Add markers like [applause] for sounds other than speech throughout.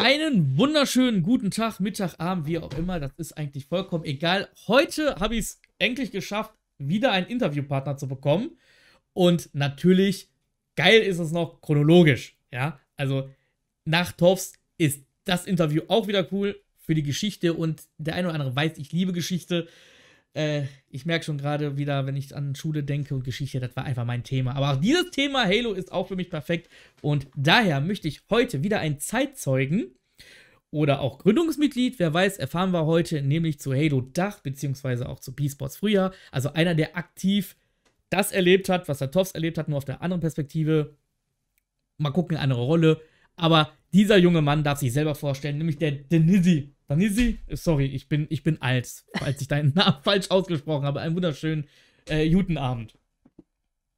Einen wunderschönen guten Tag, Mittag, Abend, wie auch immer. Das ist eigentlich vollkommen egal. Heute habe ich es endlich geschafft, wieder einen Interviewpartner zu bekommen. Und natürlich, geil ist es noch chronologisch. Ja, also nach Toffs ist das Interview auch wieder cool für die Geschichte. Und der eine oder andere weiß, ich liebe Geschichte. Äh, ich merke schon gerade wieder, wenn ich an Schule denke und Geschichte, das war einfach mein Thema. Aber auch dieses Thema Halo ist auch für mich perfekt. Und daher möchte ich heute wieder einen Zeitzeugen oder auch Gründungsmitglied, wer weiß, erfahren wir heute nämlich zu Halo Dach beziehungsweise auch zu b sports früher. Also einer, der aktiv das erlebt hat, was der Toffs erlebt hat, nur auf der anderen Perspektive. Mal gucken, eine andere Rolle. Aber dieser junge Mann darf sich selber vorstellen, nämlich der Denizzi. Danisi, sorry, ich bin, ich bin alt, falls ich deinen [laughs] Namen falsch ausgesprochen habe. Einen wunderschönen äh, guten Abend.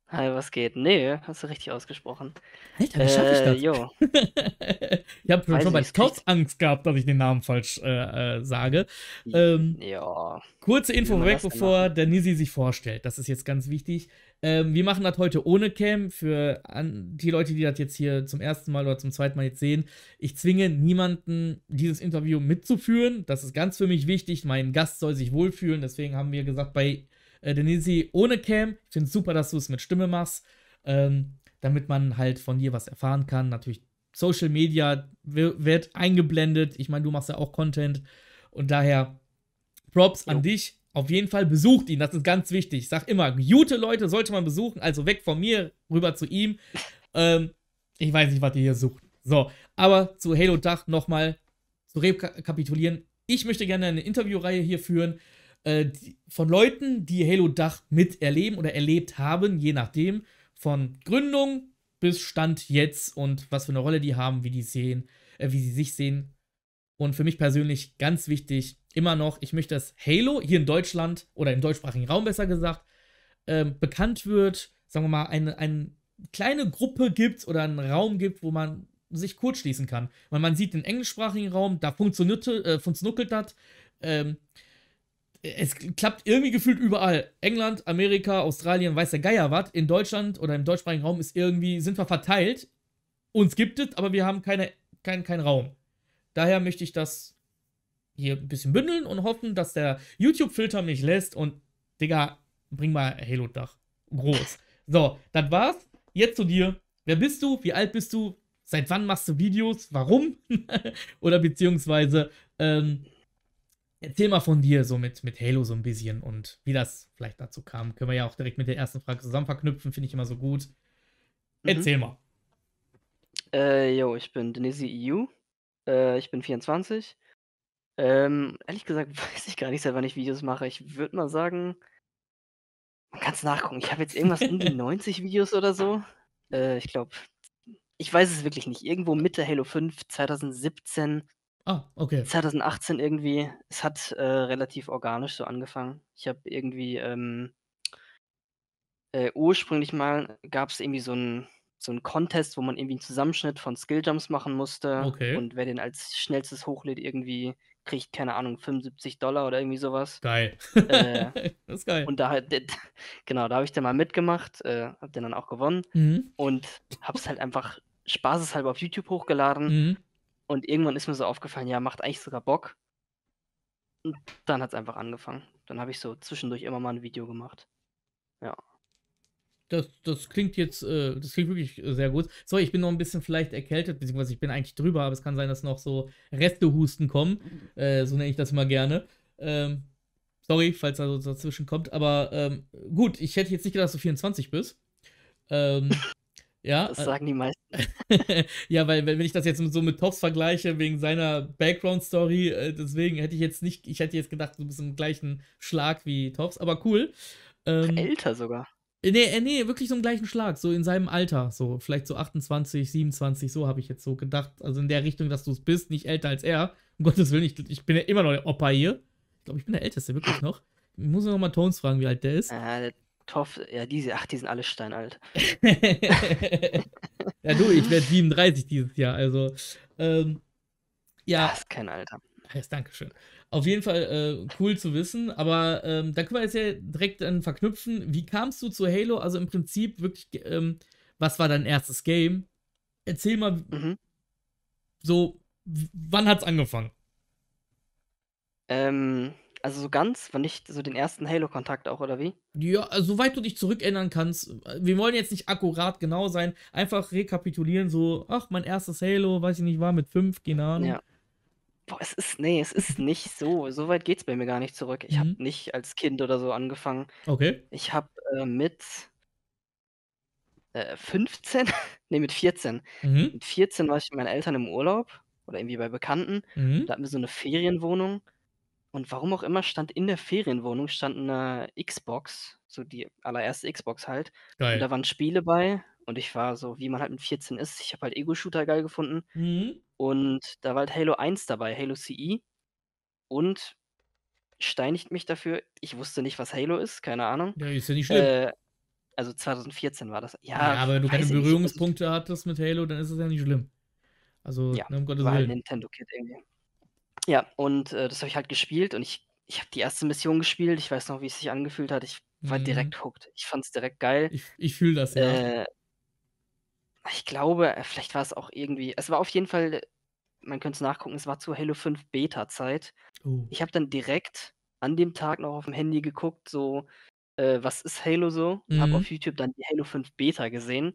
Hi, was geht? Nee, hast du richtig ausgesprochen. Alter, wie äh, schaffe ich äh, das? Jo. [laughs] ich habe schon, bei Scouts Angst gehabt, dass ich den Namen falsch äh, äh, sage. Ähm, ja. Kurze Info weg, bevor Danisi sich vorstellt. Das ist jetzt ganz wichtig. Ähm, wir machen das heute ohne Cam für an, die Leute, die das jetzt hier zum ersten Mal oder zum zweiten Mal jetzt sehen. Ich zwinge niemanden, dieses Interview mitzuführen. Das ist ganz für mich wichtig. Mein Gast soll sich wohlfühlen. Deswegen haben wir gesagt, bei äh, Denisi ohne Cam. Ich finde es super, dass du es mit Stimme machst, ähm, damit man halt von dir was erfahren kann. Natürlich Social Media wird eingeblendet. Ich meine, du machst ja auch Content. Und daher Props jo. an dich. Auf jeden Fall besucht ihn, das ist ganz wichtig. Ich sag immer, gute Leute sollte man besuchen, also weg von mir, rüber zu ihm. Ähm, ich weiß nicht, was ihr hier sucht. So, aber zu Halo Dach nochmal zu rekapitulieren. Ich möchte gerne eine Interviewreihe hier führen äh, von Leuten, die Halo Dach miterleben oder erlebt haben, je nachdem, von Gründung bis Stand jetzt und was für eine Rolle die haben, wie die sehen, äh, wie sie sich sehen, und für mich persönlich ganz wichtig, immer noch, ich möchte, dass Halo hier in Deutschland oder im deutschsprachigen Raum besser gesagt ähm, bekannt wird, sagen wir mal, eine, eine kleine Gruppe gibt oder einen Raum gibt, wo man sich kurzschließen kann. Weil man sieht den englischsprachigen Raum, da funktioniert, äh, funktioniert das. Ähm, es klappt irgendwie gefühlt überall. England, Amerika, Australien, weiß der Geier was. In Deutschland oder im deutschsprachigen Raum ist irgendwie, sind wir verteilt. Uns gibt es, aber wir haben keine, kein, keinen Raum. Daher möchte ich das hier ein bisschen bündeln und hoffen, dass der YouTube-Filter mich lässt und, Digga, bring mal Halo-Dach. Groß. So, das war's. Jetzt zu dir. Wer bist du? Wie alt bist du? Seit wann machst du Videos? Warum? [laughs] Oder beziehungsweise, ähm, erzähl mal von dir so mit, mit Halo so ein bisschen und wie das vielleicht dazu kam. Können wir ja auch direkt mit der ersten Frage zusammen verknüpfen, finde ich immer so gut. Mhm. Erzähl mhm. mal. Äh, yo, ich bin Denise EU. Äh, ich bin 24. Ähm, ehrlich gesagt [laughs] weiß ich gar nicht selber wann ich Videos mache. Ich würde mal sagen, man kann es nachgucken. Ich habe jetzt irgendwas um die 90 [laughs] Videos oder so. Äh, ich glaube, ich weiß es wirklich nicht. Irgendwo Mitte Halo 5, 2017. Ah, okay. 2018 irgendwie. Es hat äh, relativ organisch so angefangen. Ich habe irgendwie ähm, äh, ursprünglich mal gab es irgendwie so ein so ein Contest, wo man irgendwie einen Zusammenschnitt von Skilljumps machen musste. Okay. Und wer den als schnellstes hochlädt, irgendwie kriegt, keine Ahnung, 75 Dollar oder irgendwie sowas. Geil. Äh, [laughs] das ist geil. Und da halt, [laughs] genau, da habe ich dann mal mitgemacht, äh, habe den dann auch gewonnen mhm. und habe es halt einfach spaßeshalber auf YouTube hochgeladen. Mhm. Und irgendwann ist mir so aufgefallen, ja, macht eigentlich sogar Bock. Und dann hat es einfach angefangen. Dann habe ich so zwischendurch immer mal ein Video gemacht. Ja das, das klingt jetzt, äh, das klingt wirklich äh, sehr gut. Sorry, ich bin noch ein bisschen vielleicht erkältet, beziehungsweise ich bin eigentlich drüber, aber es kann sein, dass noch so Restehusten kommen. Mhm. Äh, so nenne ich das immer gerne. Ähm, sorry, falls da so dazwischen kommt, aber ähm, gut, ich hätte jetzt nicht gedacht, dass du 24 bist. Ähm, [laughs] ja. Das äh, sagen die meisten. [laughs] ja, weil wenn ich das jetzt so mit Tops vergleiche, wegen seiner Background-Story, äh, deswegen hätte ich jetzt nicht, ich hätte jetzt gedacht, du bist im gleichen Schlag wie Tops, aber cool. Ähm, älter sogar. Äh, nee, äh, nee, wirklich so im gleichen Schlag, so in seinem Alter, so vielleicht so 28, 27, so habe ich jetzt so gedacht. Also in der Richtung, dass du es bist, nicht älter als er. Um Gottes Willen, ich, ich bin ja immer noch der Opa hier. Ich glaube, ich bin der Älteste, wirklich noch. Ich muss noch mal Tones fragen, wie alt der ist. Äh, der Toff, ja, diese, ach, die sind alle steinalt. [laughs] [laughs] ja, du, ich werde 37 dieses Jahr, also. Ähm, ja. Das ist kein Alter. Yes, Dankeschön. Auf jeden Fall äh, cool zu wissen. Aber ähm, da können wir jetzt ja direkt dann verknüpfen. Wie kamst du zu Halo? Also im Prinzip wirklich, ähm, was war dein erstes Game? Erzähl mal, mhm. so, wann hat's angefangen? Ähm, also so ganz, war nicht so den ersten Halo-Kontakt auch, oder wie? Ja, also soweit du dich zurückändern kannst. Wir wollen jetzt nicht akkurat genau sein, einfach rekapitulieren, so, ach, mein erstes Halo, weiß ich nicht, war mit fünf, keine Ahnung. Ja. Boah, es ist, nee, es ist nicht so. So weit geht's bei mir gar nicht zurück. Ich habe mhm. nicht als Kind oder so angefangen. Okay. Ich habe äh, mit äh, 15, [laughs] nee, mit 14. Mhm. Mit 14 war ich mit meinen Eltern im Urlaub oder irgendwie bei Bekannten. Mhm. Da hatten wir so eine Ferienwohnung. Und warum auch immer stand in der Ferienwohnung stand eine Xbox, so die allererste Xbox halt. Und Geil. da waren Spiele bei und ich war so, wie man halt mit 14 ist, ich habe halt Ego-Shooter geil gefunden. Mhm. Und da war halt Halo 1 dabei, Halo CE. Und steinigt mich dafür. Ich wusste nicht, was Halo ist, keine Ahnung. Ja, ist ja nicht schlimm. Äh, also 2014 war das. Ja, ja aber wenn du keine Berührungspunkte nicht. hattest mit Halo, dann ist es ja nicht schlimm. Also, ja, ne, um Gottes war halt Willen. Ein Nintendo Kid irgendwie. Ja, und äh, das habe ich halt gespielt und ich, ich habe die erste Mission gespielt. Ich weiß noch, wie es sich angefühlt hat. Ich war mhm. direkt hooked. Ich fand es direkt geil. Ich, ich fühle das, ja. Äh, ich glaube, äh, vielleicht war es auch irgendwie. Es war auf jeden Fall, äh, man könnte es nachgucken, es war zur Halo 5 Beta-Zeit. Oh. Ich habe dann direkt an dem Tag noch auf dem Handy geguckt, so, äh, was ist Halo so? Mhm. Habe auf YouTube dann die Halo 5 Beta gesehen.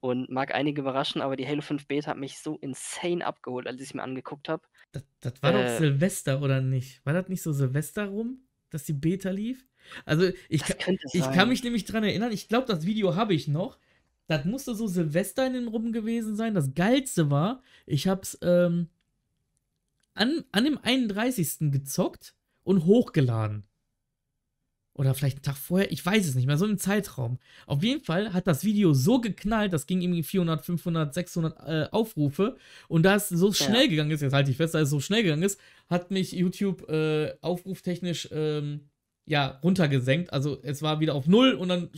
Und mag einige überraschen, aber die Halo 5 Beta hat mich so insane abgeholt, als ich es mir angeguckt habe. Das, das, war äh, doch Silvester, oder nicht? War das nicht so Silvester rum, dass die Beta lief? Also, ich, ich kann mich nämlich dran erinnern, ich glaube, das Video habe ich noch. Das musste so Silvester in den Rum gewesen sein. Das Geilste war, ich hab's ähm, an, an dem 31. gezockt und hochgeladen. Oder vielleicht einen Tag vorher, ich weiß es nicht mehr, so im Zeitraum. Auf jeden Fall hat das Video so geknallt, das ging irgendwie 400, 500, 600 äh, Aufrufe. Und da es so schnell gegangen ist, jetzt halte ich fest, da es so schnell gegangen ist, hat mich YouTube äh, aufruftechnisch ähm, ja, runtergesenkt. Also es war wieder auf null und dann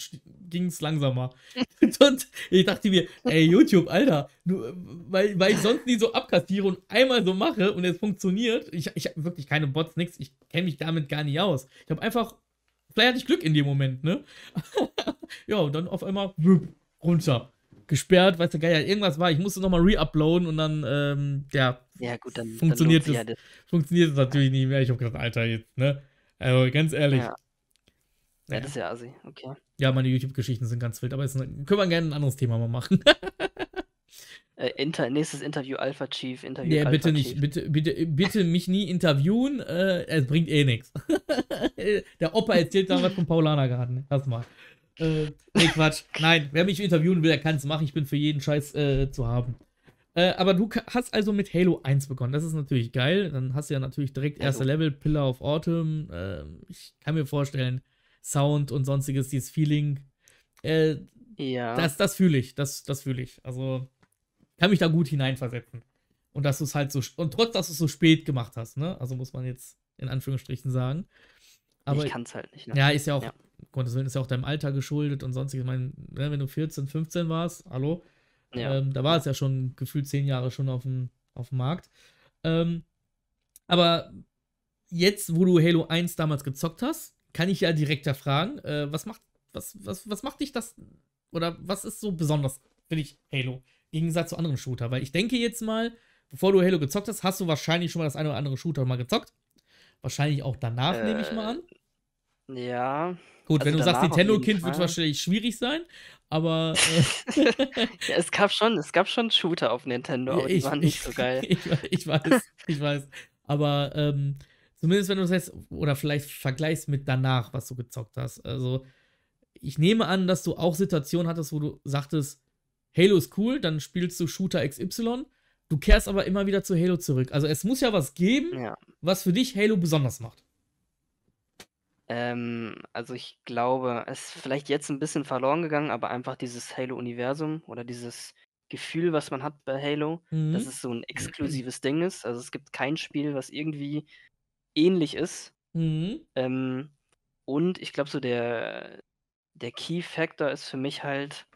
ging es langsamer. [laughs] und ich dachte mir, ey, YouTube, Alter, nur, weil, weil ich sonst nie so abkassiere und einmal so mache und es funktioniert. Ich, ich habe wirklich keine Bots, nichts. Ich kenne mich damit gar nicht aus. Ich habe einfach, vielleicht hatte ich Glück in dem Moment, ne? [laughs] ja, und dann auf einmal wupp, runter. Gesperrt, weißt du, geil, irgendwas war. Ich musste nochmal re-uploaden und dann, ähm, ja. Ja, gut, dann funktioniert dann es. Ja funktioniert es natürlich nicht mehr. Ich habe gedacht, Alter, jetzt, ne? Also ganz ehrlich. Ja. ja das ist ja assi, okay. Ja, meine YouTube-Geschichten sind ganz wild, aber jetzt können wir gerne ein anderes Thema mal machen. [laughs] Äh, inter, nächstes Interview Alpha Chief, Interview Nee, Alpha bitte nicht, Chief. bitte, bitte, bitte mich nie interviewen, äh, es bringt eh nichts. [laughs] Der Opa erzählt damals vom Paulanergarten, lass mal. Äh, nee, Quatsch, nein, wer mich interviewen will, der kann es machen, ich bin für jeden Scheiß äh, zu haben. Äh, aber du hast also mit Halo 1 begonnen. Das ist natürlich geil. Dann hast du ja natürlich direkt Halo. erste Level, Pillar of Autumn. Äh, ich kann mir vorstellen, Sound und sonstiges, dieses Feeling. Äh, ja. Das, das fühle ich. Das, das fühle ich. Also kann mich da gut hineinversetzen. Und dass du es halt so. Und trotz, dass du es so spät gemacht hast, ne? Also muss man jetzt in Anführungsstrichen sagen. Aber ich kann es halt nicht. Ne? Ja, ist ja auch. Ja. Gottes Willen ist ja auch deinem Alter geschuldet und sonstiges. Ich meine, ne, wenn du 14, 15 warst, hallo ja. Ähm, da war es ja schon gefühlt zehn Jahre schon auf dem, auf dem Markt. Ähm, aber jetzt, wo du Halo 1 damals gezockt hast, kann ich ja direkt fragen, äh, was, macht, was, was, was macht dich das, oder was ist so besonders, finde ich, Halo, im Gegensatz zu anderen Shooter? Weil ich denke jetzt mal, bevor du Halo gezockt hast, hast du wahrscheinlich schon mal das eine oder andere Shooter mal gezockt. Wahrscheinlich auch danach, äh, nehme ich mal äh, an. Ja, Gut, also wenn du sagst Nintendo-Kind, wird es wahrscheinlich schwierig sein, aber. Äh [laughs] ja, es gab schon, es gab schon Shooter auf Nintendo, aber ja, die waren nicht so geil. [laughs] Ich, ich weiß, ich weiß. Aber ähm, zumindest wenn du sagst, oder vielleicht vergleichst mit danach, was du gezockt hast. Also, ich nehme an, dass du auch Situationen hattest, wo du sagtest, Halo ist cool, dann spielst du Shooter XY, du kehrst aber immer wieder zu Halo zurück. Also es muss ja was geben, ja. was für dich Halo besonders macht. Ähm, also ich glaube, es ist vielleicht jetzt ein bisschen verloren gegangen, aber einfach dieses Halo-Universum oder dieses Gefühl, was man hat bei Halo, mhm. dass es so ein [clears throat] exklusives Ding ist. Also es gibt kein Spiel, was irgendwie ähnlich ist. Mhm. Ähm, und ich glaube, so der, der Key Factor ist für mich halt,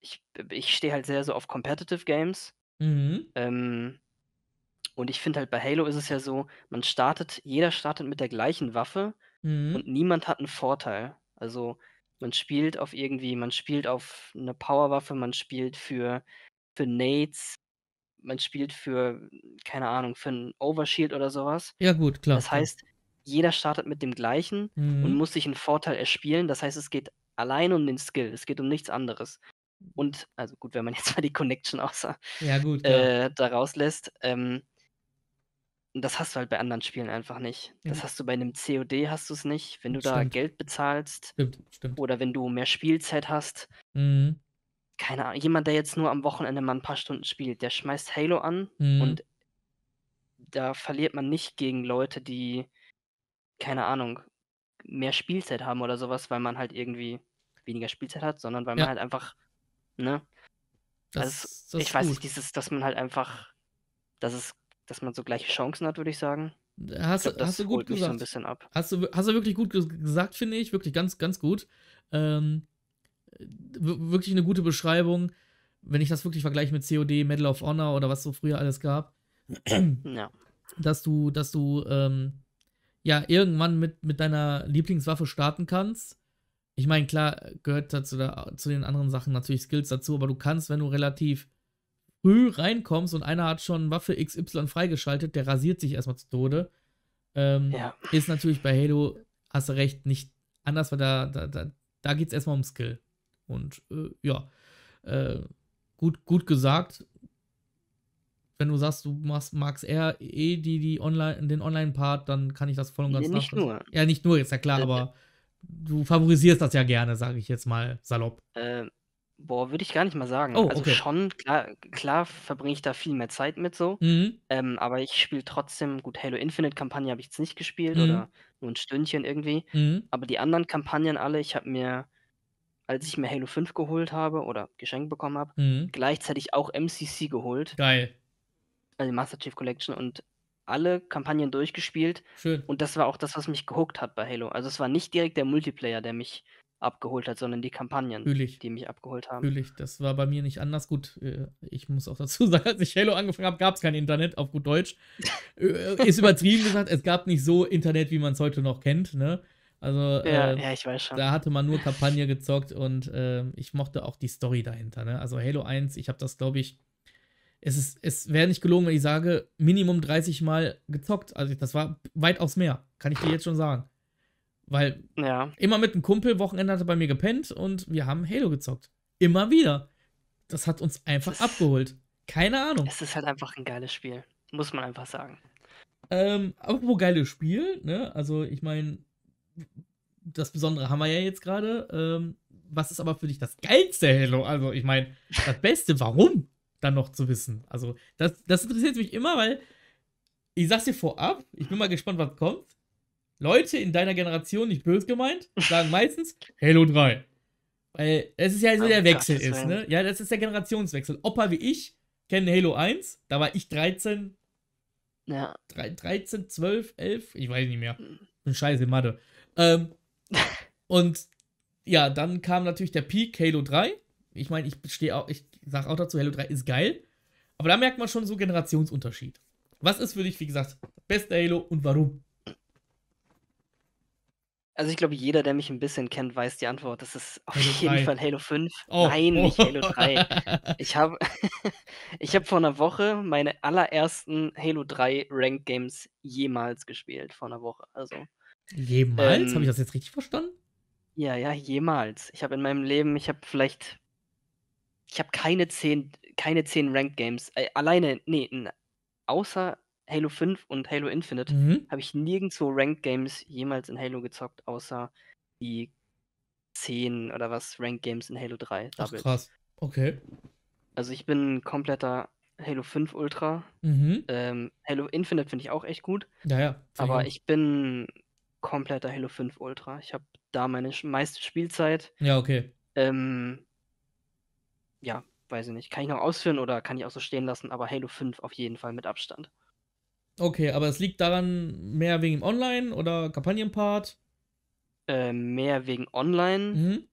ich, ich stehe halt sehr so auf Competitive Games. Mhm. Ähm, und ich finde halt bei Halo ist es ja so, man startet, jeder startet mit der gleichen Waffe Mhm. Und niemand hat einen Vorteil. Also man spielt auf irgendwie, man spielt auf eine Powerwaffe, man spielt für, für Nades, man spielt für, keine Ahnung, für einen Overshield oder sowas. Ja, gut, klar. Das heißt, jeder startet mit dem gleichen mhm. und muss sich einen Vorteil erspielen. Das heißt, es geht allein um den Skill, es geht um nichts anderes. Und, also gut, wenn man [laughs] jetzt mal die Connection außer ja, gut, äh, daraus lässt, ähm, und das hast du halt bei anderen Spielen einfach nicht. Ja. Das hast du bei einem COD hast du es nicht, wenn du stimmt. da Geld bezahlst. Stimmt, stimmt. Oder wenn du mehr Spielzeit hast. Mhm. Keine Ahnung, jemand, der jetzt nur am Wochenende mal ein paar Stunden spielt, der schmeißt Halo an mhm. und da verliert man nicht gegen Leute, die, keine Ahnung, mehr Spielzeit haben oder sowas, weil man halt irgendwie weniger Spielzeit hat, sondern weil ja. man halt einfach, ne? Das, also, das ich weiß gut. nicht, dieses, dass man halt einfach, dass es dass man so gleiche Chancen hat, würde ich sagen. Äh, hast, glaub, hast du gut gesagt. So hast, du, hast du wirklich gut gesagt, finde ich. Wirklich ganz, ganz gut. Ähm, wirklich eine gute Beschreibung, wenn ich das wirklich vergleiche mit COD, Medal of Honor oder was so früher alles gab. [clears throat] ja. Dass du, dass du ähm, ja irgendwann mit, mit deiner Lieblingswaffe starten kannst. Ich meine, klar, gehört dazu da, zu den anderen Sachen natürlich Skills dazu, aber du kannst, wenn du relativ früh reinkommst und einer hat schon Waffe XY freigeschaltet, der rasiert sich erstmal zu Tode. Ähm, ja. Ist natürlich bei Halo, hast du recht, nicht anders, weil da, da, da, da geht es erstmal um Skill. Und äh, ja, äh, gut, gut gesagt. Wenn du sagst, du machst, magst eher eh die, die Online, den Online-Part, dann kann ich das voll und ganz nee, nicht nur. Ja, nicht nur, ist ja klar, äh, aber du favorisierst das ja gerne, sage ich jetzt mal salopp. Ähm, Boah, würde ich gar nicht mal sagen. Oh, also okay. schon, klar, klar verbringe ich da viel mehr Zeit mit so. Mhm. Ähm, aber ich spiele trotzdem, gut, Halo Infinite-Kampagne habe ich jetzt nicht gespielt mhm. oder nur ein Stündchen irgendwie. Mhm. Aber die anderen Kampagnen alle, ich habe mir, als ich mir Halo 5 geholt habe oder geschenkt bekommen habe, mhm. gleichzeitig auch MCC geholt. Geil. Also Master Chief Collection und alle Kampagnen durchgespielt. Schön. Und das war auch das, was mich gehuckt hat bei Halo. Also es war nicht direkt der Multiplayer, der mich abgeholt hat, sondern die Kampagnen, Fühlig. die mich abgeholt haben. Fühlig. Das war bei mir nicht anders. Gut, äh, ich muss auch dazu [laughs] sagen, als ich Halo angefangen habe, gab es kein Internet, auf gut Deutsch. Äh, äh, ist übertrieben gesagt, es gab nicht so Internet, wie man es heute noch kennt. Ne? Also, ja, äh, ja, ich weiß schon. Da hatte man nur Kampagne gezockt und äh, ich mochte auch die Story dahinter. Ne? Also Halo 1, ich habe das, glaube ich, es, es wäre nicht gelogen, wenn ich sage, Minimum 30 Mal gezockt. Also das war weitaus mehr, kann ich dir jetzt schon sagen. Weil ja. immer mit einem Kumpel, Wochenende hat er bei mir gepennt und wir haben Halo gezockt. Immer wieder. Das hat uns einfach das abgeholt. Keine Ahnung. Es ist halt einfach ein geiles Spiel. Muss man einfach sagen. Ähm, apropos geiles Spiel, ne? Also, ich meine, das Besondere haben wir ja jetzt gerade. Ähm, was ist aber für dich das geilste Halo? Also, ich meine, das Beste, warum dann noch zu wissen? Also, das, das interessiert mich immer, weil ich sag's dir vorab, ich bin mal gespannt, was kommt. Leute in deiner Generation, nicht böse gemeint, sagen meistens Halo 3. Weil es ist ja so oh, der Wechsel Gott, ist, ne? Ja, das ist der Generationswechsel. Opa wie ich kennen Halo 1, da war ich 13. Ja. 3, 13, 12, 11, ich weiß nicht mehr. Hm. Bin scheiße in Mathe. Ähm, [laughs] und ja, dann kam natürlich der Peak Halo 3. Ich meine, ich stehe auch, ich sage auch dazu, Halo 3 ist geil. Aber da merkt man schon so Generationsunterschied. Was ist für dich, wie gesagt, beste Halo und warum? Also ich glaube, jeder, der mich ein bisschen kennt, weiß die Antwort. Das ist auf Halo jeden 3. Fall Halo 5. Oh. Nein, nicht oh. Halo 3. [laughs] Ich habe [laughs] hab vor einer Woche meine allerersten Halo 3 Ranked Games jemals gespielt. Vor einer Woche. Also. Jemals? Ähm, habe ich ähm. das jetzt richtig verstanden? Ja, ja, jemals. Ich habe in meinem Leben, ich habe vielleicht, ich habe keine zehn, keine zehn Ranked Games. Äh, alleine, nee, außer Halo 5 und Halo Infinite mhm. habe ich nirgendwo Ranked Games jemals in Halo gezockt, außer die 10 oder was Ranked Games in Halo 3. Ach, krass. Okay. Also ich bin ein kompletter Halo 5 Ultra. Mhm. Ähm, Halo Infinite finde ich auch echt gut. Ja, ja. Aber ich bin kompletter Halo 5 Ultra. Ich habe da meine meiste Spielzeit. Ja, okay. Ähm, ja, weiß ich nicht. Kann ich noch ausführen oder kann ich auch so stehen lassen, aber Halo 5 auf jeden Fall mit Abstand. Okay, aber es liegt daran mehr wegen Online oder Kampagnenpart? Äh, mehr wegen Online, mhm.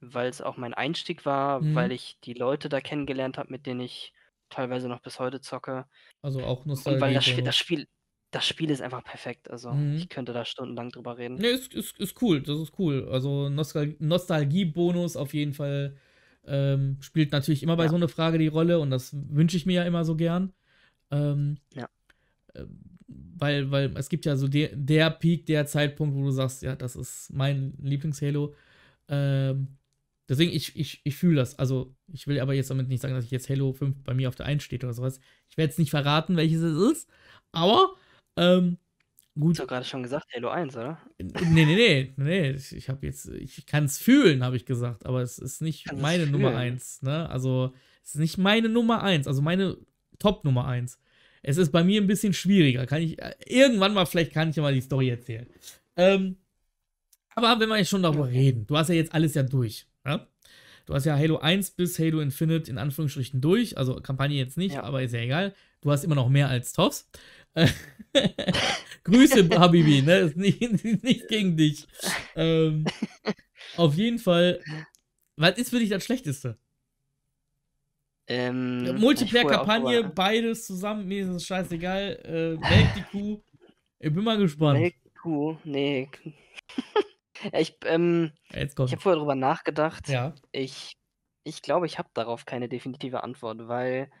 weil es auch mein Einstieg war, mhm. weil ich die Leute da kennengelernt habe, mit denen ich teilweise noch bis heute zocke. Also auch Nostalgie. Und weil das Spiel, das Spiel, das Spiel ist einfach perfekt. Also mhm. ich könnte da stundenlang drüber reden. Ne, ist, ist, ist cool, das ist cool. Also Nostal Nostalgie-Bonus auf jeden Fall ähm, spielt natürlich immer bei ja. so einer Frage die Rolle und das wünsche ich mir ja immer so gern. Ähm, ja weil, weil es gibt ja so der, der Peak, der Zeitpunkt, wo du sagst, ja, das ist mein Lieblings-Halo. Ähm, deswegen, ich, ich, ich fühle das. Also, ich will aber jetzt damit nicht sagen, dass ich jetzt Halo 5 bei mir auf der 1 steht oder sowas. Ich werde jetzt nicht verraten, welches es ist, aber ähm, gut. Hast du gerade schon gesagt, Halo 1, oder? Nee, nee, nee, nee, ich, ich ich kann es fühlen, habe ich gesagt, aber es ist nicht meine Nummer 1, ne? Also, es ist nicht meine Nummer 1, also meine Top Nummer 1. Es ist bei mir ein bisschen schwieriger. Kann ich irgendwann mal, vielleicht kann ich ja mal die Story erzählen. Ähm, aber wenn wir jetzt schon darüber reden, du hast ja jetzt alles ja durch. Ja? Du hast ja Halo 1 bis Halo Infinite in Anführungsstrichen durch. Also Kampagne jetzt nicht, ja. aber ist ja egal. Du hast immer noch mehr als Toffs. [laughs] Grüße, Habibi, ne? Ist nicht, [laughs] nicht gegen dich. Ähm, auf jeden Fall, was ist für dich das Schlechteste? Ähm, Multiplayer-Kampagne, beides zusammen, mir ist es scheißegal. Äh, melk die Kuh. Ich bin mal gespannt. Melk die Kuh, nee. [laughs] ich ähm, ich habe vorher drüber nachgedacht. Ja. Ich, ich glaube, ich habe darauf keine definitive Antwort, weil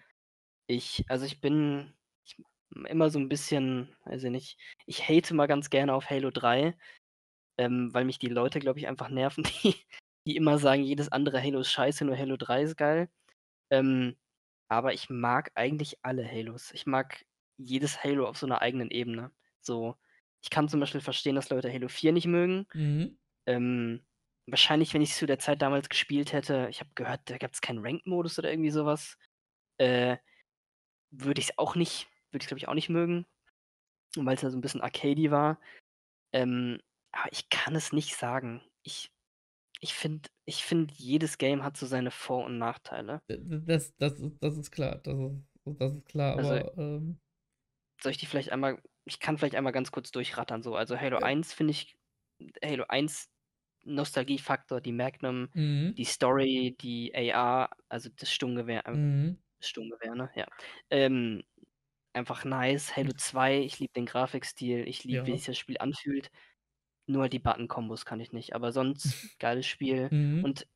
ich, also ich bin ich, immer so ein bisschen, weiß ich nicht, ich hate mal ganz gerne auf Halo 3, ähm, weil mich die Leute, glaube ich, einfach nerven, [laughs] die, die immer sagen, jedes andere Halo ist scheiße, nur Halo 3 ist geil. Ähm, aber ich mag eigentlich alle Halos. Ich mag jedes Halo auf so einer eigenen Ebene. So, ich kann zum Beispiel verstehen, dass Leute Halo 4 nicht mögen. Mhm. Ähm, wahrscheinlich, wenn ich es zu der Zeit damals gespielt hätte, ich habe gehört, da gab es keinen Ranked-Modus oder irgendwie sowas. Äh, würde ich es auch nicht, würde ich glaube ich auch nicht mögen. Weil es ja so ein bisschen arcadey war. Ähm, aber ich kann es nicht sagen. Ich ich finde, ich finde, jedes Game hat so seine Vor- und Nachteile. Das, das, das, ist klar, das ist, das ist klar, also, Ähm... Soll ich die vielleicht einmal, ich kann vielleicht einmal ganz kurz durchrattern, so. Also Halo ja. 1 finde ich, Halo 1 Nostalgiefaktor, die Magnum, mhm. die Story, die AR, also das Sturmgewehr, ähm, mhm. Sturmgewehr, ne? Ja. Ähm, einfach nice. Halo 2, ich liebe den Grafikstil, ich liebe, ja. wie sich das Spiel anfühlt. Nur die Button-Kombos kann ich nicht, aber sonst [laughs] geiles Spiel. Mhm. Und